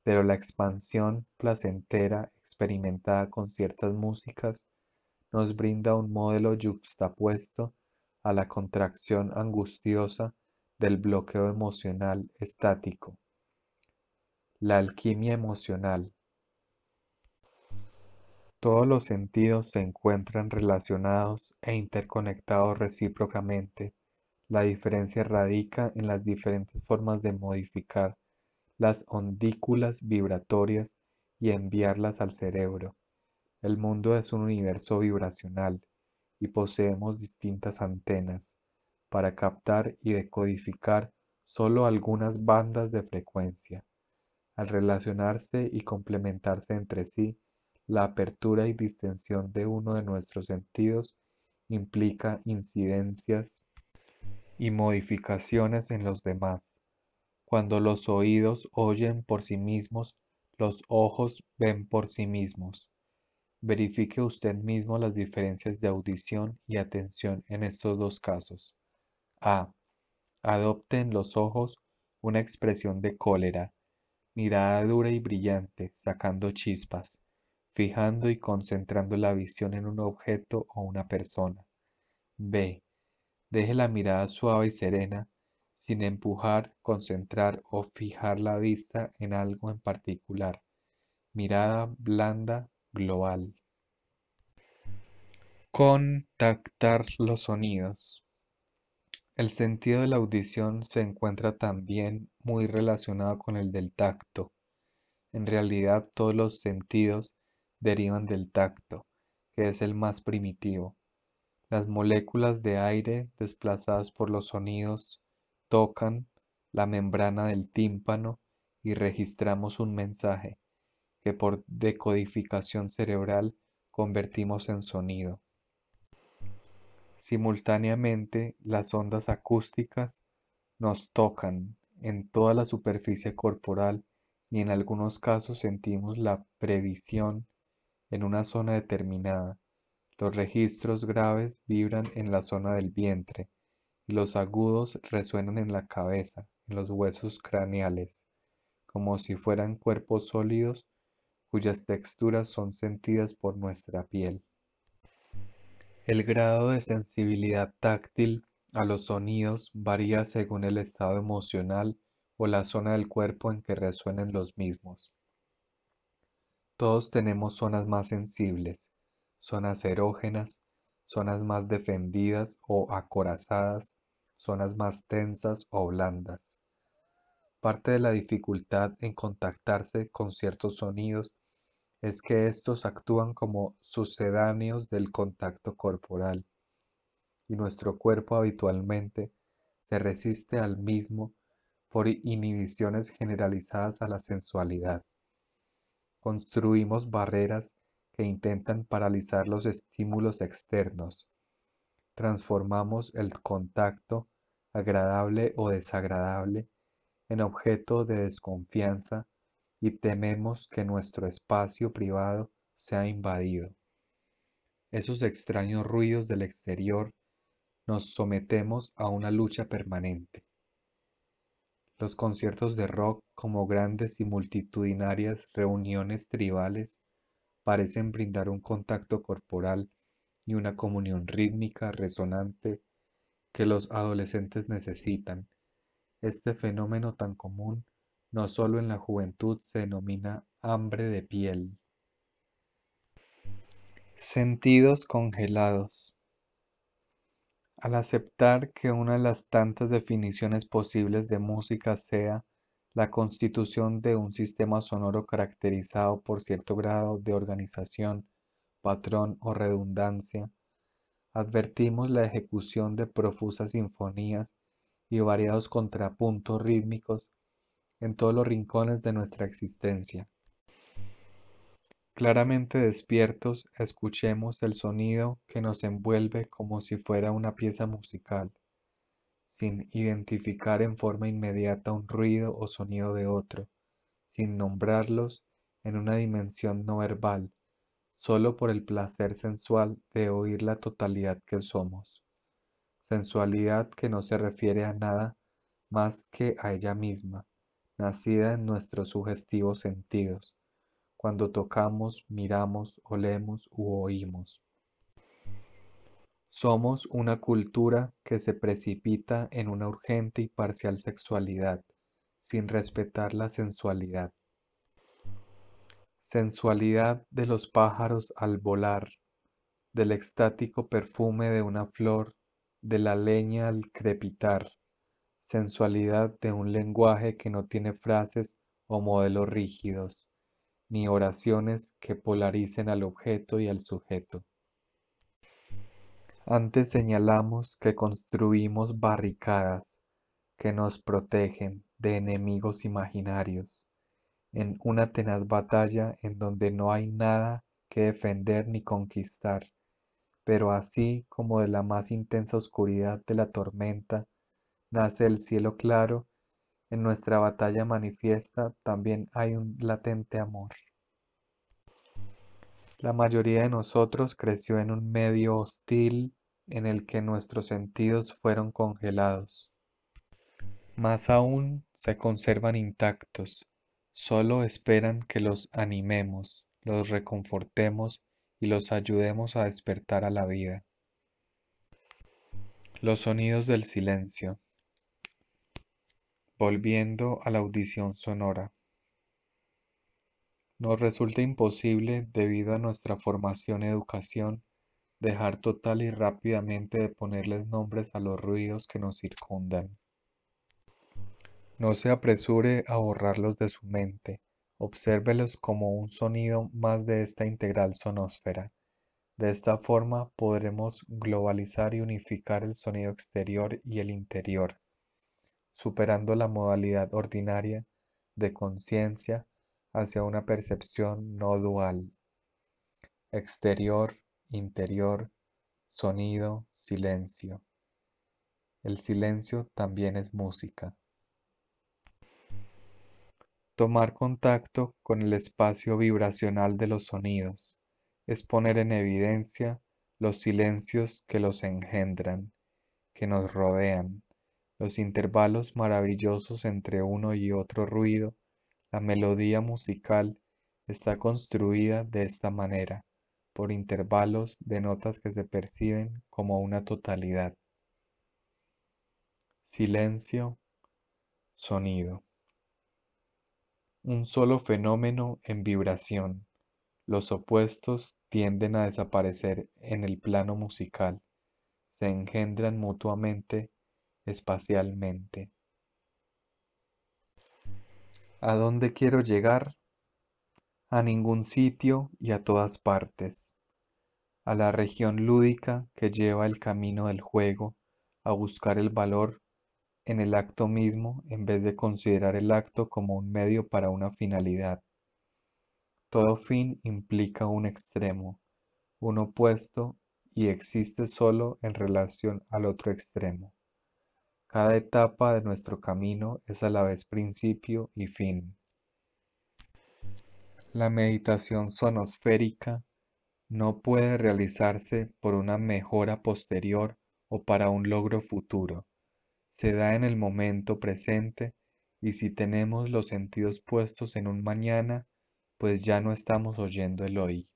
Speaker 1: pero la expansión placentera experimentada con ciertas músicas nos brinda un modelo yuxtapuesto a la contracción angustiosa del bloqueo emocional estático. La alquimia emocional. Todos los sentidos se encuentran relacionados e interconectados recíprocamente. La diferencia radica en las diferentes formas de modificar las ondículas vibratorias y enviarlas al cerebro. El mundo es un universo vibracional y poseemos distintas antenas para captar y decodificar solo algunas bandas de frecuencia. Al relacionarse y complementarse entre sí, la apertura y distensión de uno de nuestros sentidos implica incidencias y modificaciones en los demás. Cuando los oídos oyen por sí mismos, los ojos ven por sí mismos. Verifique usted mismo las diferencias de audición y atención en estos dos casos. A. Adopte en los ojos una expresión de cólera, mirada dura y brillante, sacando chispas, fijando y concentrando la visión en un objeto o una persona. B. Deje la mirada suave y serena, sin empujar, concentrar o fijar la vista en algo en particular. Mirada blanda, global. Contactar los sonidos. El sentido de la audición se encuentra también muy relacionado con el del tacto. En realidad todos los sentidos derivan del tacto, que es el más primitivo. Las moléculas de aire desplazadas por los sonidos tocan la membrana del tímpano y registramos un mensaje que por decodificación cerebral convertimos en sonido. Simultáneamente, las ondas acústicas nos tocan en toda la superficie corporal y en algunos casos sentimos la previsión en una zona determinada. Los registros graves vibran en la zona del vientre y los agudos resuenan en la cabeza, en los huesos craneales, como si fueran cuerpos sólidos cuyas texturas son sentidas por nuestra piel. El grado de sensibilidad táctil a los sonidos varía según el estado emocional o la zona del cuerpo en que resuenen los mismos. Todos tenemos zonas más sensibles, zonas erógenas, zonas más defendidas o acorazadas, zonas más tensas o blandas. Parte de la dificultad en contactarse con ciertos sonidos es que estos actúan como sucedáneos del contacto corporal y nuestro cuerpo habitualmente se resiste al mismo por inhibiciones generalizadas a la sensualidad. Construimos barreras que intentan paralizar los estímulos externos. Transformamos el contacto agradable o desagradable en objeto de desconfianza y tememos que nuestro espacio privado sea invadido. Esos extraños ruidos del exterior nos sometemos a una lucha permanente. Los conciertos de rock como grandes y multitudinarias reuniones tribales parecen brindar un contacto corporal y una comunión rítmica, resonante, que los adolescentes necesitan. Este fenómeno tan común no solo en la juventud se denomina hambre de piel. Sentidos congelados. Al aceptar que una de las tantas definiciones posibles de música sea la constitución de un sistema sonoro caracterizado por cierto grado de organización, patrón o redundancia, advertimos la ejecución de profusas sinfonías y variados contrapuntos rítmicos en todos los rincones de nuestra existencia. Claramente despiertos, escuchemos el sonido que nos envuelve como si fuera una pieza musical, sin identificar en forma inmediata un ruido o sonido de otro, sin nombrarlos en una dimensión no verbal, solo por el placer sensual de oír la totalidad que somos, sensualidad que no se refiere a nada más que a ella misma, nacida en nuestros sugestivos sentidos, cuando tocamos, miramos, olemos u oímos. Somos una cultura que se precipita en una urgente y parcial sexualidad, sin respetar la sensualidad. Sensualidad de los pájaros al volar, del extático perfume de una flor, de la leña al crepitar, sensualidad de un lenguaje que no tiene frases o modelos rígidos, ni oraciones que polaricen al objeto y al sujeto. Antes señalamos que construimos barricadas que nos protegen de enemigos imaginarios, en una tenaz batalla en donde no hay nada que defender ni conquistar, pero así como de la más intensa oscuridad de la tormenta, nace el cielo claro, en nuestra batalla manifiesta también hay un latente amor. La mayoría de nosotros creció en un medio hostil en el que nuestros sentidos fueron congelados. Más aún se conservan intactos, solo esperan que los animemos, los reconfortemos y los ayudemos a despertar a la vida. Los sonidos del silencio. Volviendo a la audición sonora. Nos resulta imposible, debido a nuestra formación y educación, dejar total y rápidamente de ponerles nombres a los ruidos que nos circundan. No se apresure a borrarlos de su mente, obsérvelos como un sonido más de esta integral sonósfera. De esta forma podremos globalizar y unificar el sonido exterior y el interior superando la modalidad ordinaria de conciencia hacia una percepción no dual, exterior, interior, sonido, silencio. El silencio también es música. Tomar contacto con el espacio vibracional de los sonidos es poner en evidencia los silencios que los engendran, que nos rodean, los intervalos maravillosos entre uno y otro ruido, la melodía musical está construida de esta manera, por intervalos de notas que se perciben como una totalidad. Silencio, sonido. Un solo fenómeno en vibración. Los opuestos tienden a desaparecer en el plano musical. Se engendran mutuamente espacialmente. ¿A dónde quiero llegar? A ningún sitio y a todas partes. A la región lúdica que lleva el camino del juego a buscar el valor en el acto mismo en vez de considerar el acto como un medio para una finalidad. Todo fin implica un extremo, un opuesto y existe solo en relación al otro extremo. Cada etapa de nuestro camino es a la vez principio y fin. La meditación sonosférica no puede realizarse por una mejora posterior o para un logro futuro. Se da en el momento presente y si tenemos los sentidos puestos en un mañana, pues ya no estamos oyendo el hoy.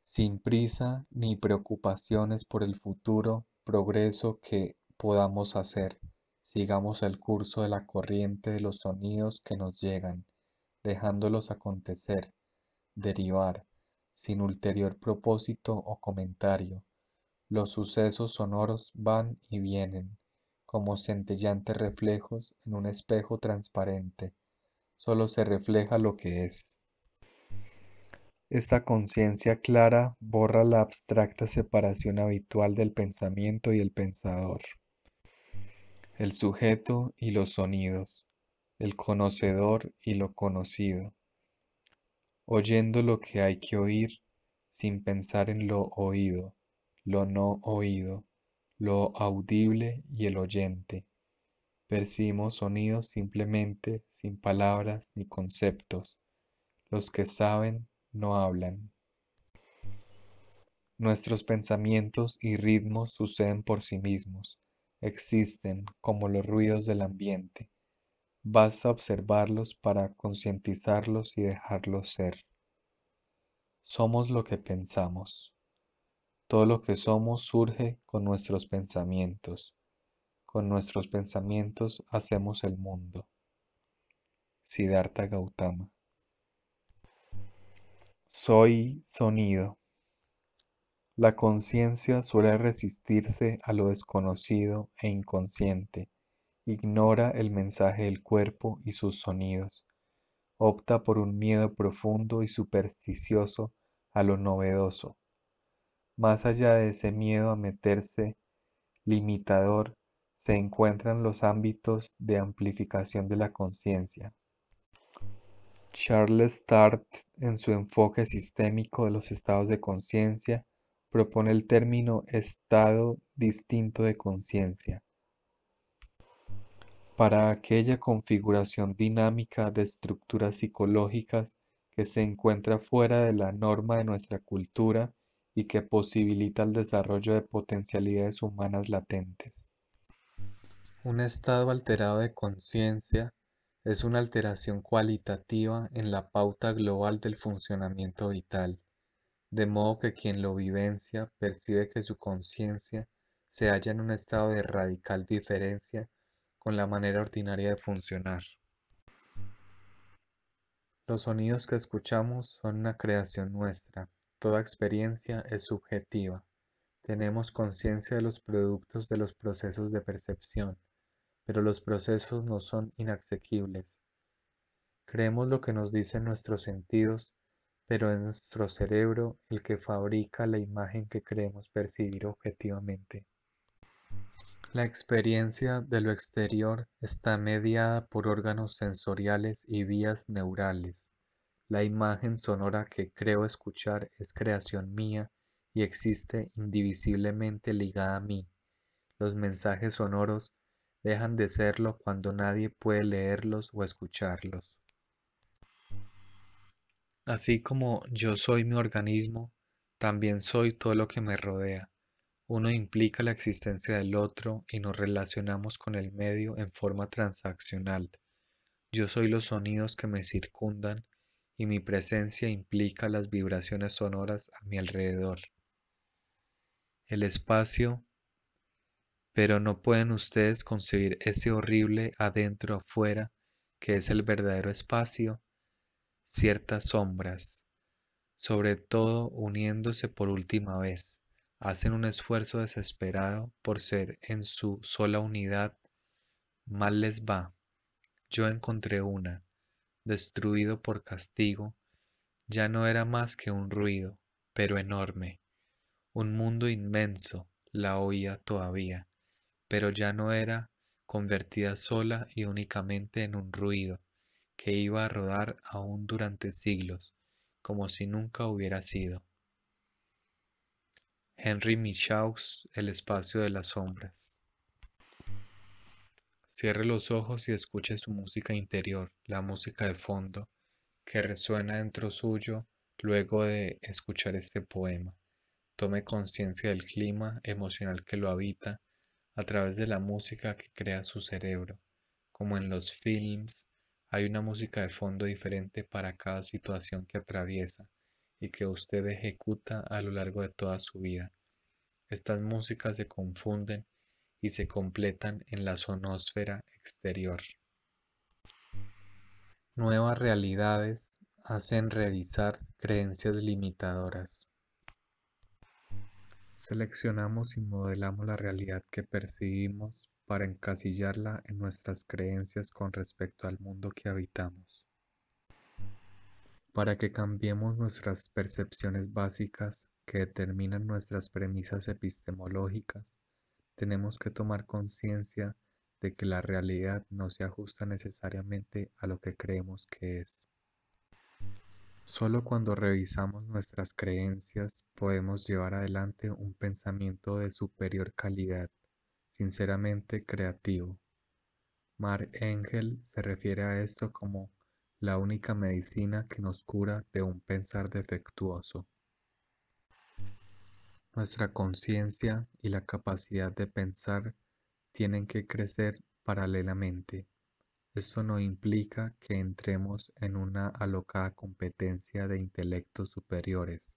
Speaker 1: Sin prisa ni preocupaciones por el futuro, progreso que podamos hacer. Sigamos el curso de la corriente de los sonidos que nos llegan, dejándolos acontecer, derivar, sin ulterior propósito o comentario. Los sucesos sonoros van y vienen, como centellantes reflejos en un espejo transparente. Solo se refleja lo que es. Esta conciencia clara borra la abstracta separación habitual del pensamiento y el pensador, el sujeto y los sonidos, el conocedor y lo conocido, oyendo lo que hay que oír sin pensar en lo oído, lo no oído, lo audible y el oyente. Percibimos sonidos simplemente, sin palabras ni conceptos. Los que saben no hablan. Nuestros pensamientos y ritmos suceden por sí mismos, existen como los ruidos del ambiente. Basta observarlos para concientizarlos y dejarlos ser. Somos lo que pensamos. Todo lo que somos surge con nuestros pensamientos. Con nuestros pensamientos hacemos el mundo. Siddhartha Gautama soy sonido. La conciencia suele resistirse a lo desconocido e inconsciente, ignora el mensaje del cuerpo y sus sonidos, opta por un miedo profundo y supersticioso a lo novedoso. Más allá de ese miedo a meterse limitador, se encuentran los ámbitos de amplificación de la conciencia, Charles Tart, en su enfoque sistémico de los estados de conciencia, propone el término estado distinto de conciencia para aquella configuración dinámica de estructuras psicológicas que se encuentra fuera de la norma de nuestra cultura y que posibilita el desarrollo de potencialidades humanas latentes. Un estado alterado de conciencia es una alteración cualitativa en la pauta global del funcionamiento vital, de modo que quien lo vivencia percibe que su conciencia se halla en un estado de radical diferencia con la manera ordinaria de funcionar. Los sonidos que escuchamos son una creación nuestra. Toda experiencia es subjetiva. Tenemos conciencia de los productos de los procesos de percepción pero los procesos no son inaccesibles. Creemos lo que nos dicen nuestros sentidos, pero es nuestro cerebro el que fabrica la imagen que creemos percibir objetivamente. La experiencia de lo exterior está mediada por órganos sensoriales y vías neurales. La imagen sonora que creo escuchar es creación mía y existe indivisiblemente ligada a mí. Los mensajes sonoros dejan de serlo cuando nadie puede leerlos o escucharlos. Así como yo soy mi organismo, también soy todo lo que me rodea. Uno implica la existencia del otro y nos relacionamos con el medio en forma transaccional. Yo soy los sonidos que me circundan y mi presencia implica las vibraciones sonoras a mi alrededor. El espacio pero no pueden ustedes concebir ese horrible adentro afuera que es el verdadero espacio, ciertas sombras, sobre todo uniéndose por última vez, hacen un esfuerzo desesperado por ser en su sola unidad, mal les va. Yo encontré una, destruido por castigo, ya no era más que un ruido, pero enorme, un mundo inmenso, la oía todavía pero ya no era convertida sola y únicamente en un ruido que iba a rodar aún durante siglos, como si nunca hubiera sido. Henry Michaux, El espacio de las sombras. Cierre los ojos y escuche su música interior, la música de fondo, que resuena dentro suyo luego de escuchar este poema. Tome conciencia del clima emocional que lo habita a través de la música que crea su cerebro. Como en los films, hay una música de fondo diferente para cada situación que atraviesa y que usted ejecuta a lo largo de toda su vida. Estas músicas se confunden y se completan en la sonósfera exterior. Nuevas realidades hacen revisar creencias limitadoras. Seleccionamos y modelamos la realidad que percibimos para encasillarla en nuestras creencias con respecto al mundo que habitamos. Para que cambiemos nuestras percepciones básicas que determinan nuestras premisas epistemológicas, tenemos que tomar conciencia de que la realidad no se ajusta necesariamente a lo que creemos que es. Solo cuando revisamos nuestras creencias podemos llevar adelante un pensamiento de superior calidad, sinceramente creativo. Mark Engel se refiere a esto como la única medicina que nos cura de un pensar defectuoso. Nuestra conciencia y la capacidad de pensar tienen que crecer paralelamente. Esto no implica que entremos en una alocada competencia de intelectos superiores,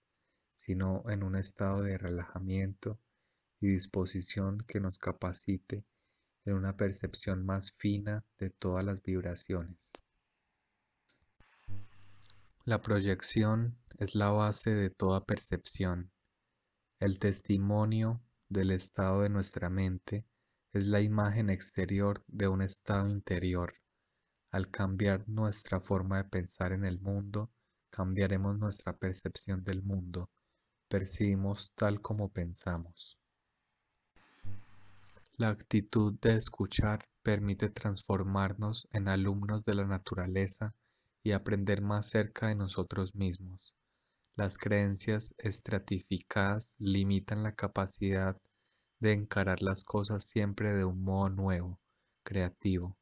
Speaker 1: sino en un estado de relajamiento y disposición que nos capacite en una percepción más fina de todas las vibraciones. La proyección es la base de toda percepción. El testimonio del estado de nuestra mente es la imagen exterior de un estado interior al cambiar nuestra forma de pensar en el mundo, cambiaremos nuestra percepción del mundo. Percibimos tal como pensamos. La actitud de escuchar permite transformarnos en alumnos de la naturaleza y aprender más cerca de nosotros mismos. Las creencias estratificadas limitan la capacidad de encarar las cosas siempre de un modo nuevo, creativo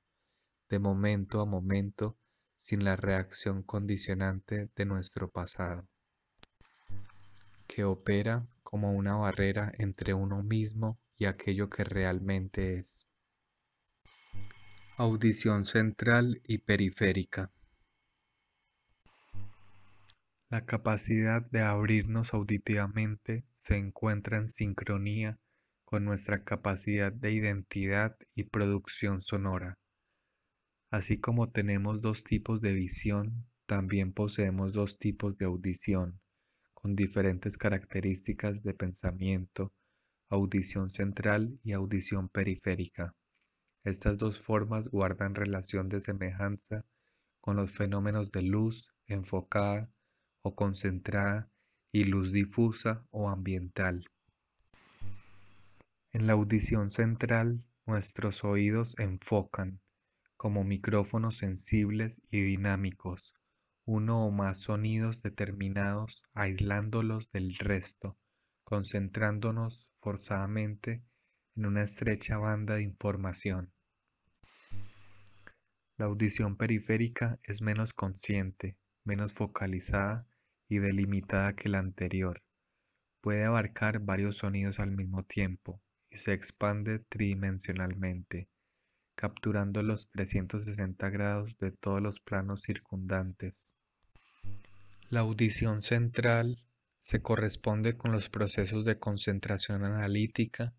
Speaker 1: de momento a momento sin la reacción condicionante de nuestro pasado, que opera como una barrera entre uno mismo y aquello que realmente es. Audición central y periférica. La capacidad de abrirnos auditivamente se encuentra en sincronía con nuestra capacidad de identidad y producción sonora. Así como tenemos dos tipos de visión, también poseemos dos tipos de audición, con diferentes características de pensamiento, audición central y audición periférica. Estas dos formas guardan relación de semejanza con los fenómenos de luz enfocada o concentrada y luz difusa o ambiental. En la audición central, nuestros oídos enfocan, como micrófonos sensibles y dinámicos, uno o más sonidos determinados aislándolos del resto, concentrándonos forzadamente en una estrecha banda de información. La audición periférica es menos consciente, menos focalizada y delimitada que la anterior. Puede abarcar varios sonidos al mismo tiempo y se expande tridimensionalmente capturando los 360 grados de todos los planos circundantes. La audición central se corresponde con los procesos de concentración analítica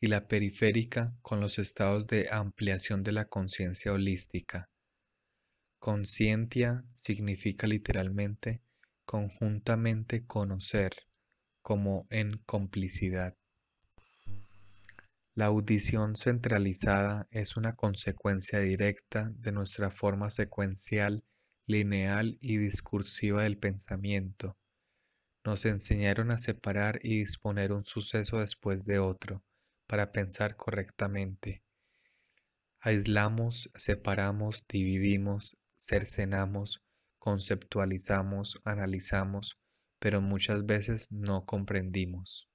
Speaker 1: y la periférica con los estados de ampliación de la conciencia holística. Conscientia significa literalmente conjuntamente conocer, como en complicidad. La audición centralizada es una consecuencia directa de nuestra forma secuencial, lineal y discursiva del pensamiento. Nos enseñaron a separar y disponer un suceso después de otro para pensar correctamente. Aislamos, separamos, dividimos, cercenamos, conceptualizamos, analizamos, pero muchas veces no comprendimos.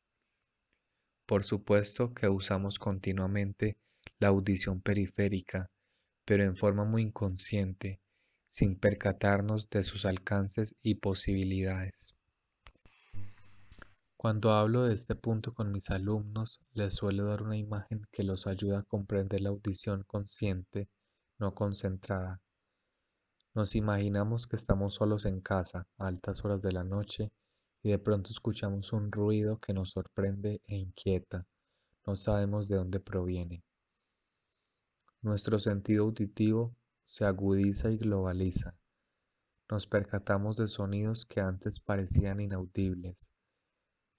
Speaker 1: Por supuesto que usamos continuamente la audición periférica, pero en forma muy inconsciente, sin percatarnos de sus alcances y posibilidades. Cuando hablo de este punto con mis alumnos, les suelo dar una imagen que los ayuda a comprender la audición consciente, no concentrada. Nos imaginamos que estamos solos en casa, a altas horas de la noche, y de pronto escuchamos un ruido que nos sorprende e inquieta. No sabemos de dónde proviene. Nuestro sentido auditivo se agudiza y globaliza. Nos percatamos de sonidos que antes parecían inaudibles.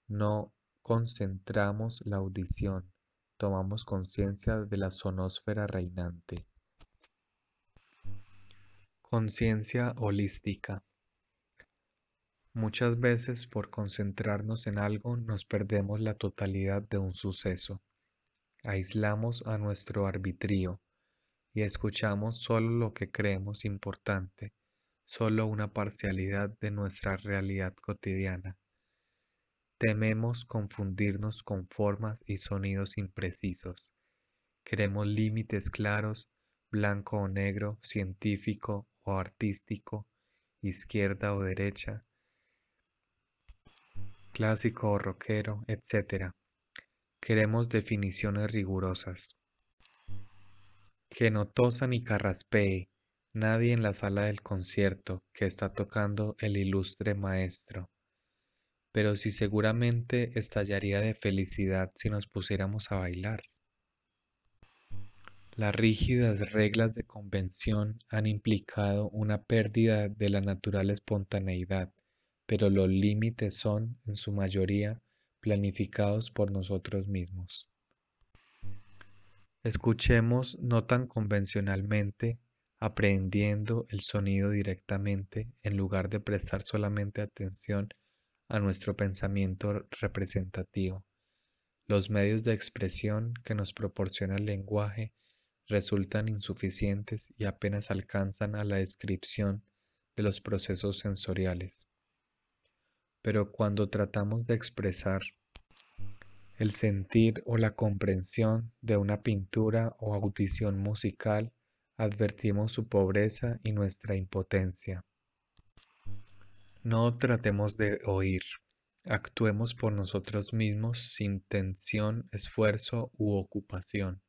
Speaker 1: No concentramos la audición, tomamos conciencia de la sonósfera reinante. Conciencia holística. Muchas veces por concentrarnos en algo nos perdemos la totalidad de un suceso. Aislamos a nuestro arbitrio y escuchamos solo lo que creemos importante, solo una parcialidad de nuestra realidad cotidiana. Tememos confundirnos con formas y sonidos imprecisos. Queremos límites claros, blanco o negro, científico o artístico, izquierda o derecha, clásico o rockero, etc. Queremos definiciones rigurosas. Que no tosa ni carraspee nadie en la sala del concierto que está tocando el ilustre maestro. Pero si seguramente estallaría de felicidad si nos pusiéramos a bailar. Las rígidas reglas de convención han implicado una pérdida de la natural espontaneidad pero los límites son, en su mayoría, planificados por nosotros mismos. Escuchemos no tan convencionalmente, aprendiendo el sonido directamente en lugar de prestar solamente atención a nuestro pensamiento representativo. Los medios de expresión que nos proporciona el lenguaje resultan insuficientes y apenas alcanzan a la descripción de los procesos sensoriales pero cuando tratamos de expresar el sentir o la comprensión de una pintura o audición musical, advertimos su pobreza y nuestra impotencia. No tratemos de oír, actuemos por nosotros mismos sin tensión, esfuerzo u ocupación.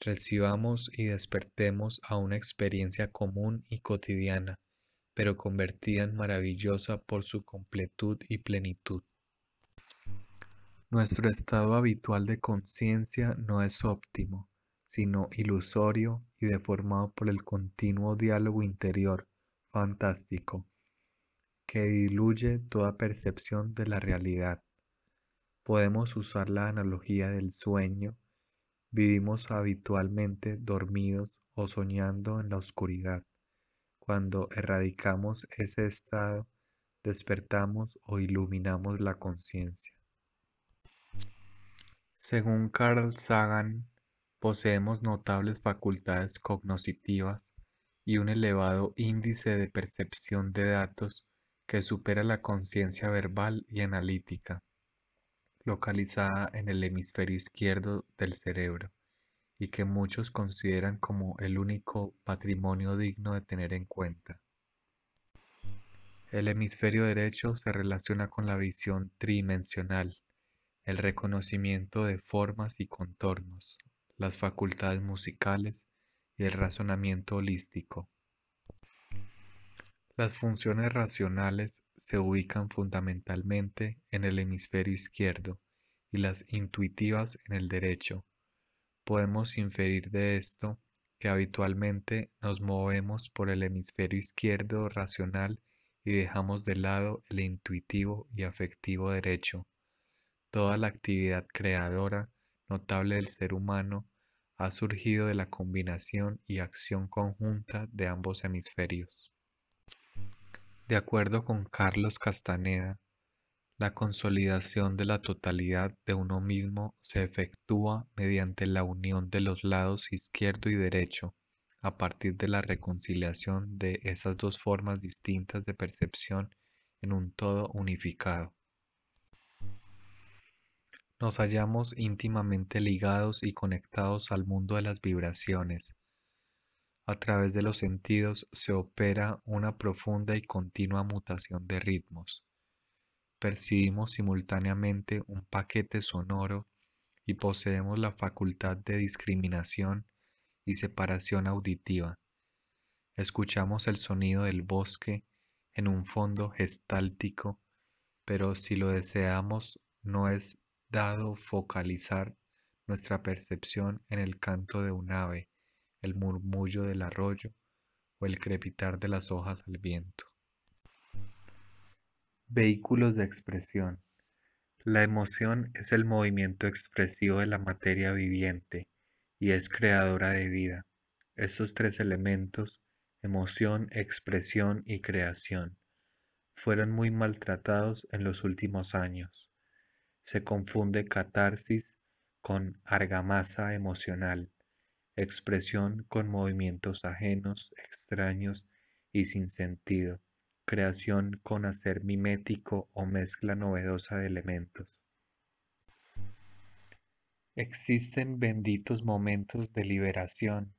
Speaker 1: Recibamos y despertemos a una experiencia común y cotidiana pero convertida en maravillosa por su completud y plenitud. Nuestro estado habitual de conciencia no es óptimo, sino ilusorio y deformado por el continuo diálogo interior, fantástico, que diluye toda percepción de la realidad. Podemos usar la analogía del sueño. Vivimos habitualmente dormidos o soñando en la oscuridad. Cuando erradicamos ese estado, despertamos o iluminamos la conciencia. Según Carl Sagan, poseemos notables facultades cognoscitivas y un elevado índice de percepción de datos que supera la conciencia verbal y analítica, localizada en el hemisferio izquierdo del cerebro y que muchos consideran como el único patrimonio digno de tener en cuenta. El hemisferio derecho se relaciona con la visión tridimensional, el reconocimiento de formas y contornos, las facultades musicales y el razonamiento holístico. Las funciones racionales se ubican fundamentalmente en el hemisferio izquierdo y las intuitivas en el derecho, Podemos inferir de esto que habitualmente nos movemos por el hemisferio izquierdo racional y dejamos de lado el intuitivo y afectivo derecho. Toda la actividad creadora notable del ser humano ha surgido de la combinación y acción conjunta de ambos hemisferios. De acuerdo con Carlos Castaneda, la consolidación de la totalidad de uno mismo se efectúa mediante la unión de los lados izquierdo y derecho, a partir de la reconciliación de esas dos formas distintas de percepción en un todo unificado. Nos hallamos íntimamente ligados y conectados al mundo de las vibraciones. A través de los sentidos se opera una profunda y continua mutación de ritmos percibimos simultáneamente un paquete sonoro y poseemos la facultad de discriminación y separación auditiva. Escuchamos el sonido del bosque en un fondo gestáltico, pero si lo deseamos no es dado focalizar nuestra percepción en el canto de un ave, el murmullo del arroyo o el crepitar de las hojas al viento. Vehículos de expresión. La emoción es el movimiento expresivo de la materia viviente y es creadora de vida. Estos tres elementos, emoción, expresión y creación, fueron muy maltratados en los últimos años. Se confunde catarsis con argamasa emocional, expresión con movimientos ajenos, extraños y sin sentido creación con hacer mimético o mezcla novedosa de elementos. Existen benditos momentos de liberación,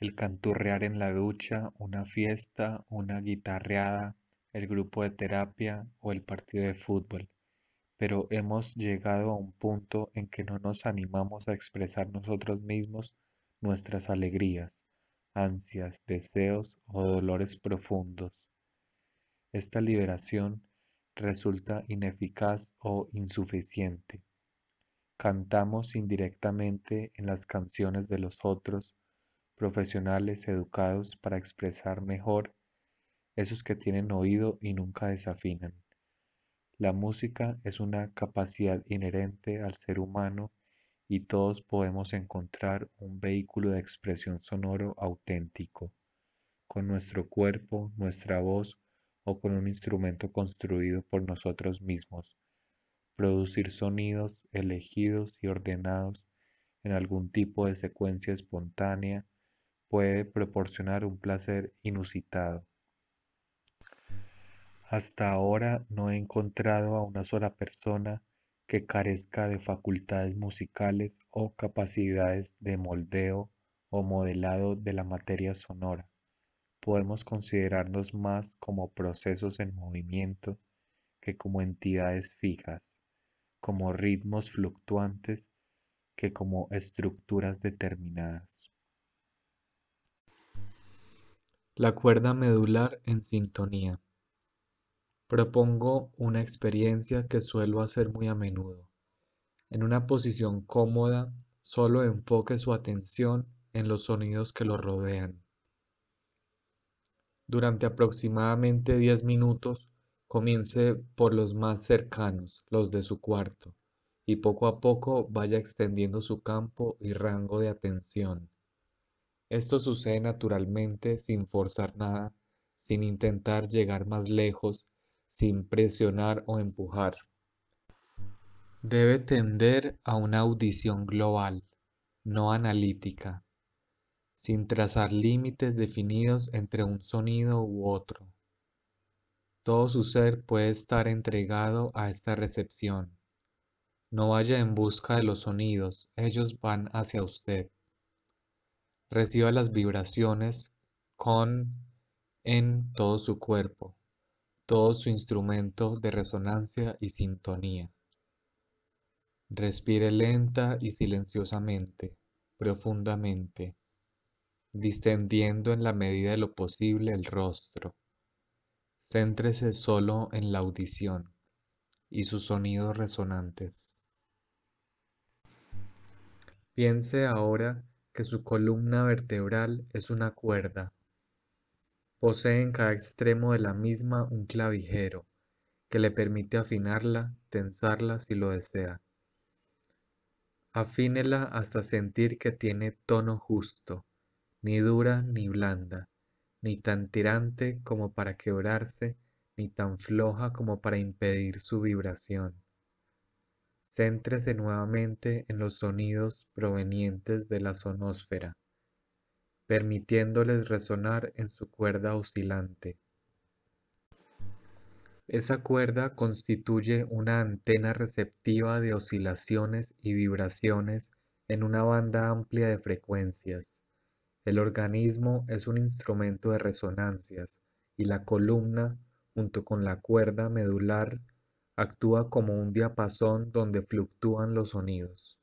Speaker 1: el canturrear en la ducha, una fiesta, una guitarreada, el grupo de terapia o el partido de fútbol, pero hemos llegado a un punto en que no nos animamos a expresar nosotros mismos nuestras alegrías, ansias, deseos o dolores profundos esta liberación resulta ineficaz o insuficiente. Cantamos indirectamente en las canciones de los otros, profesionales educados para expresar mejor, esos que tienen oído y nunca desafinan. La música es una capacidad inherente al ser humano y todos podemos encontrar un vehículo de expresión sonoro auténtico. Con nuestro cuerpo, nuestra voz, o con un instrumento construido por nosotros mismos, producir sonidos elegidos y ordenados en algún tipo de secuencia espontánea puede proporcionar un placer inusitado. Hasta ahora no he encontrado a una sola persona que carezca de facultades musicales o capacidades de moldeo o modelado de la materia sonora podemos considerarnos más como procesos en movimiento que como entidades fijas, como ritmos fluctuantes que como estructuras determinadas. La cuerda medular en sintonía. Propongo una experiencia que suelo hacer muy a menudo. En una posición cómoda, solo enfoque su atención en los sonidos que lo rodean durante aproximadamente 10 minutos, comience por los más cercanos, los de su cuarto, y poco a poco vaya extendiendo su campo y rango de atención. Esto sucede naturalmente sin forzar nada, sin intentar llegar más lejos, sin presionar o empujar. Debe tender a una audición global, no analítica sin trazar límites definidos entre un sonido u otro. Todo su ser puede estar entregado a esta recepción. No vaya en busca de los sonidos, ellos van hacia usted. Reciba las vibraciones con, en todo su cuerpo, todo su instrumento de resonancia y sintonía. Respire lenta y silenciosamente, profundamente distendiendo en la medida de lo posible el rostro. Céntrese solo en la audición y sus sonidos resonantes. Piense ahora que su columna vertebral es una cuerda. Posee en cada extremo de la misma un clavijero que le permite afinarla, tensarla si lo desea. Afínela hasta sentir que tiene tono justo ni dura ni blanda, ni tan tirante como para quebrarse, ni tan floja como para impedir su vibración. Céntrese nuevamente en los sonidos provenientes de la sonósfera, permitiéndoles resonar en su cuerda oscilante. Esa cuerda constituye una antena receptiva de oscilaciones y vibraciones en una banda amplia de frecuencias. El organismo es un instrumento de resonancias y la columna, junto con la cuerda medular, actúa como un diapasón donde fluctúan los sonidos.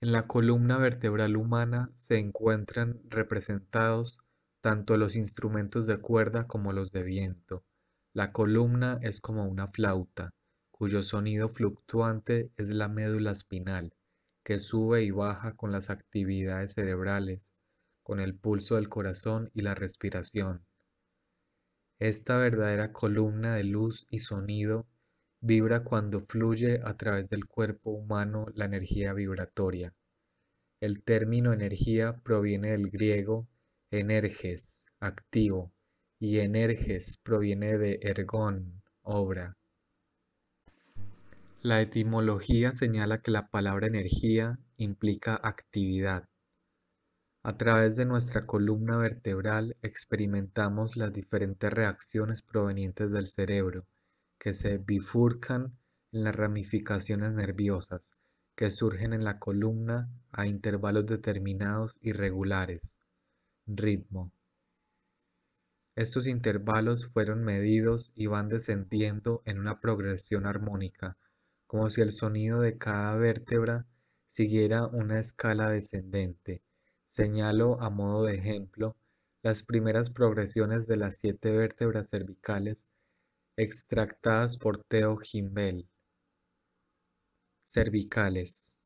Speaker 1: En la columna vertebral humana se encuentran representados tanto los instrumentos de cuerda como los de viento. La columna es como una flauta, cuyo sonido fluctuante es la médula espinal, que sube y baja con las actividades cerebrales, con el pulso del corazón y la respiración. Esta verdadera columna de luz y sonido vibra cuando fluye a través del cuerpo humano la energía vibratoria. El término energía proviene del griego energes, activo, y energes proviene de ergón, obra. La etimología señala que la palabra energía implica actividad. A través de nuestra columna vertebral experimentamos las diferentes reacciones provenientes del cerebro, que se bifurcan en las ramificaciones nerviosas, que surgen en la columna a intervalos determinados y regulares. Ritmo. Estos intervalos fueron medidos y van descendiendo en una progresión armónica como si el sonido de cada vértebra siguiera una escala descendente. Señalo a modo de ejemplo las primeras progresiones de las siete vértebras cervicales extractadas por Theo Gimbel. Cervicales.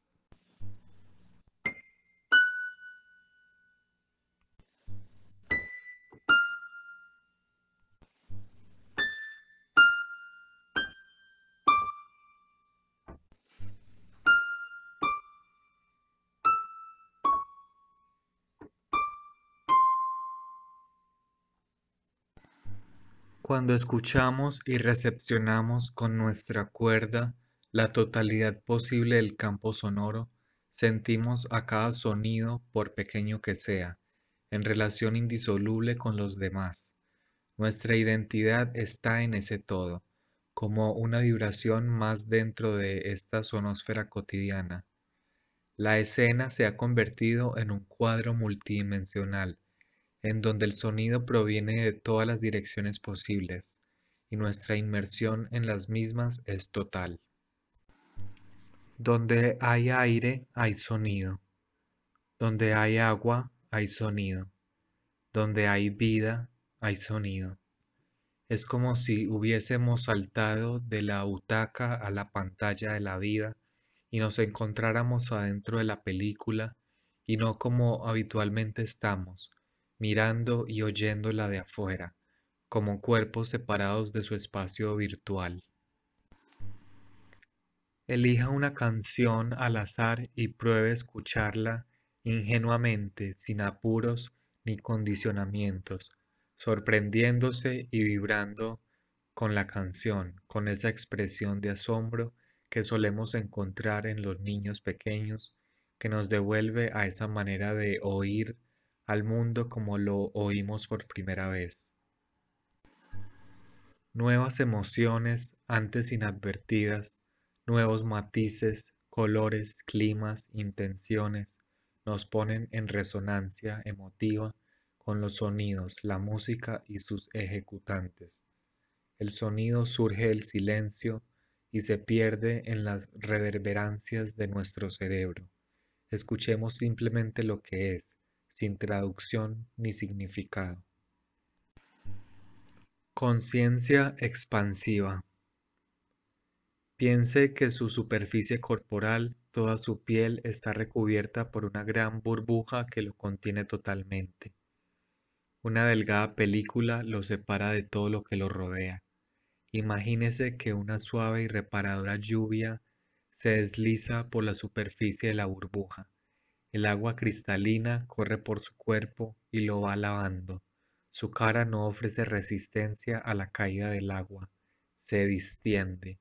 Speaker 1: Cuando escuchamos y recepcionamos con nuestra cuerda la totalidad posible del campo sonoro, sentimos a cada sonido, por pequeño que sea, en relación indisoluble con los demás. Nuestra identidad está en ese todo, como una vibración más dentro de esta sonósfera cotidiana. La escena se ha convertido en un cuadro multidimensional, en donde el sonido proviene de todas las direcciones posibles y nuestra inmersión en las mismas es total. Donde hay aire hay sonido. Donde hay agua hay sonido. Donde hay vida hay sonido. Es como si hubiésemos saltado de la butaca a la pantalla de la vida y nos encontráramos adentro de la película y no como habitualmente estamos, mirando y oyéndola de afuera, como cuerpos separados de su espacio virtual. Elija una canción al azar y pruebe escucharla ingenuamente, sin apuros ni condicionamientos, sorprendiéndose y vibrando con la canción, con esa expresión de asombro que solemos encontrar en los niños pequeños, que nos devuelve a esa manera de oír al mundo como lo oímos por primera vez. Nuevas emociones antes inadvertidas, nuevos matices, colores, climas, intenciones, nos ponen en resonancia emotiva con los sonidos, la música y sus ejecutantes. El sonido surge del silencio y se pierde en las reverberancias de nuestro cerebro. Escuchemos simplemente lo que es, sin traducción ni significado. Conciencia expansiva. Piense que su superficie corporal, toda su piel está recubierta por una gran burbuja que lo contiene totalmente. Una delgada película lo separa de todo lo que lo rodea. Imagínese que una suave y reparadora lluvia se desliza por la superficie de la burbuja el agua cristalina corre por su cuerpo y lo va lavando. Su cara no ofrece resistencia a la caída del agua. Se distiende.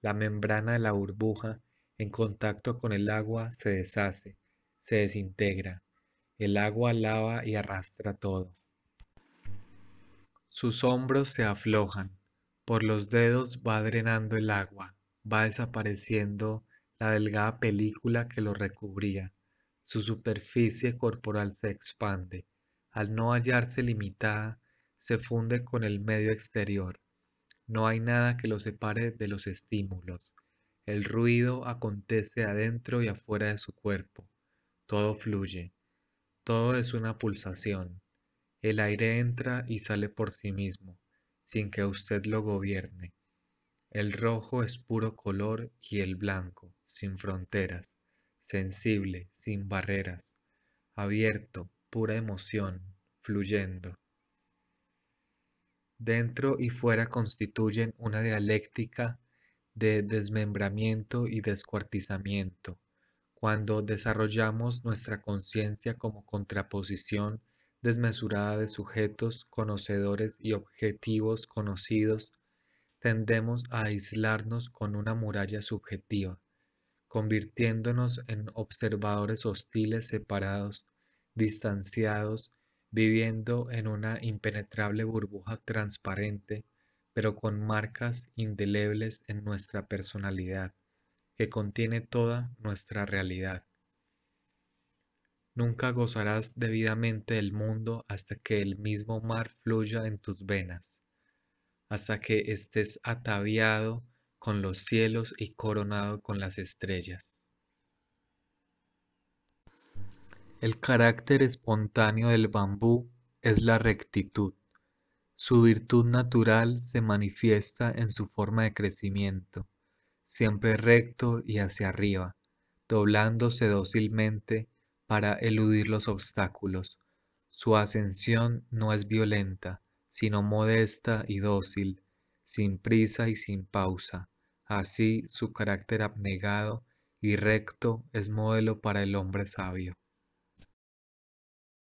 Speaker 1: La membrana de la burbuja en contacto con el agua se deshace, se desintegra. El agua lava y arrastra todo. Sus hombros se aflojan. Por los dedos va drenando el agua, va desapareciendo la delgada película que lo recubría su superficie corporal se expande. Al no hallarse limitada, se funde con el medio exterior. No hay nada que lo separe de los estímulos. El ruido acontece adentro y afuera de su cuerpo. Todo fluye. Todo es una pulsación. El aire entra y sale por sí mismo, sin que usted lo gobierne. El rojo es puro color y el blanco, sin fronteras sensible, sin barreras, abierto, pura emoción, fluyendo. Dentro y fuera constituyen una dialéctica de desmembramiento y descuartizamiento, cuando desarrollamos nuestra conciencia como contraposición desmesurada de sujetos conocedores y objetivos conocidos, tendemos a aislarnos con una muralla subjetiva, convirtiéndonos en observadores hostiles separados, distanciados, viviendo en una impenetrable burbuja transparente, pero con marcas indelebles en nuestra personalidad, que contiene toda nuestra realidad. Nunca gozarás debidamente del mundo hasta que el mismo mar fluya en tus venas, hasta que estés ataviado con los cielos y coronado con las estrellas. El carácter espontáneo del bambú es la rectitud. Su virtud natural se manifiesta en su forma de crecimiento, siempre recto y hacia arriba, doblándose dócilmente para eludir los obstáculos. Su ascensión no es violenta, sino modesta y dócil, sin prisa y sin pausa. Así su carácter abnegado y recto es modelo para el hombre sabio.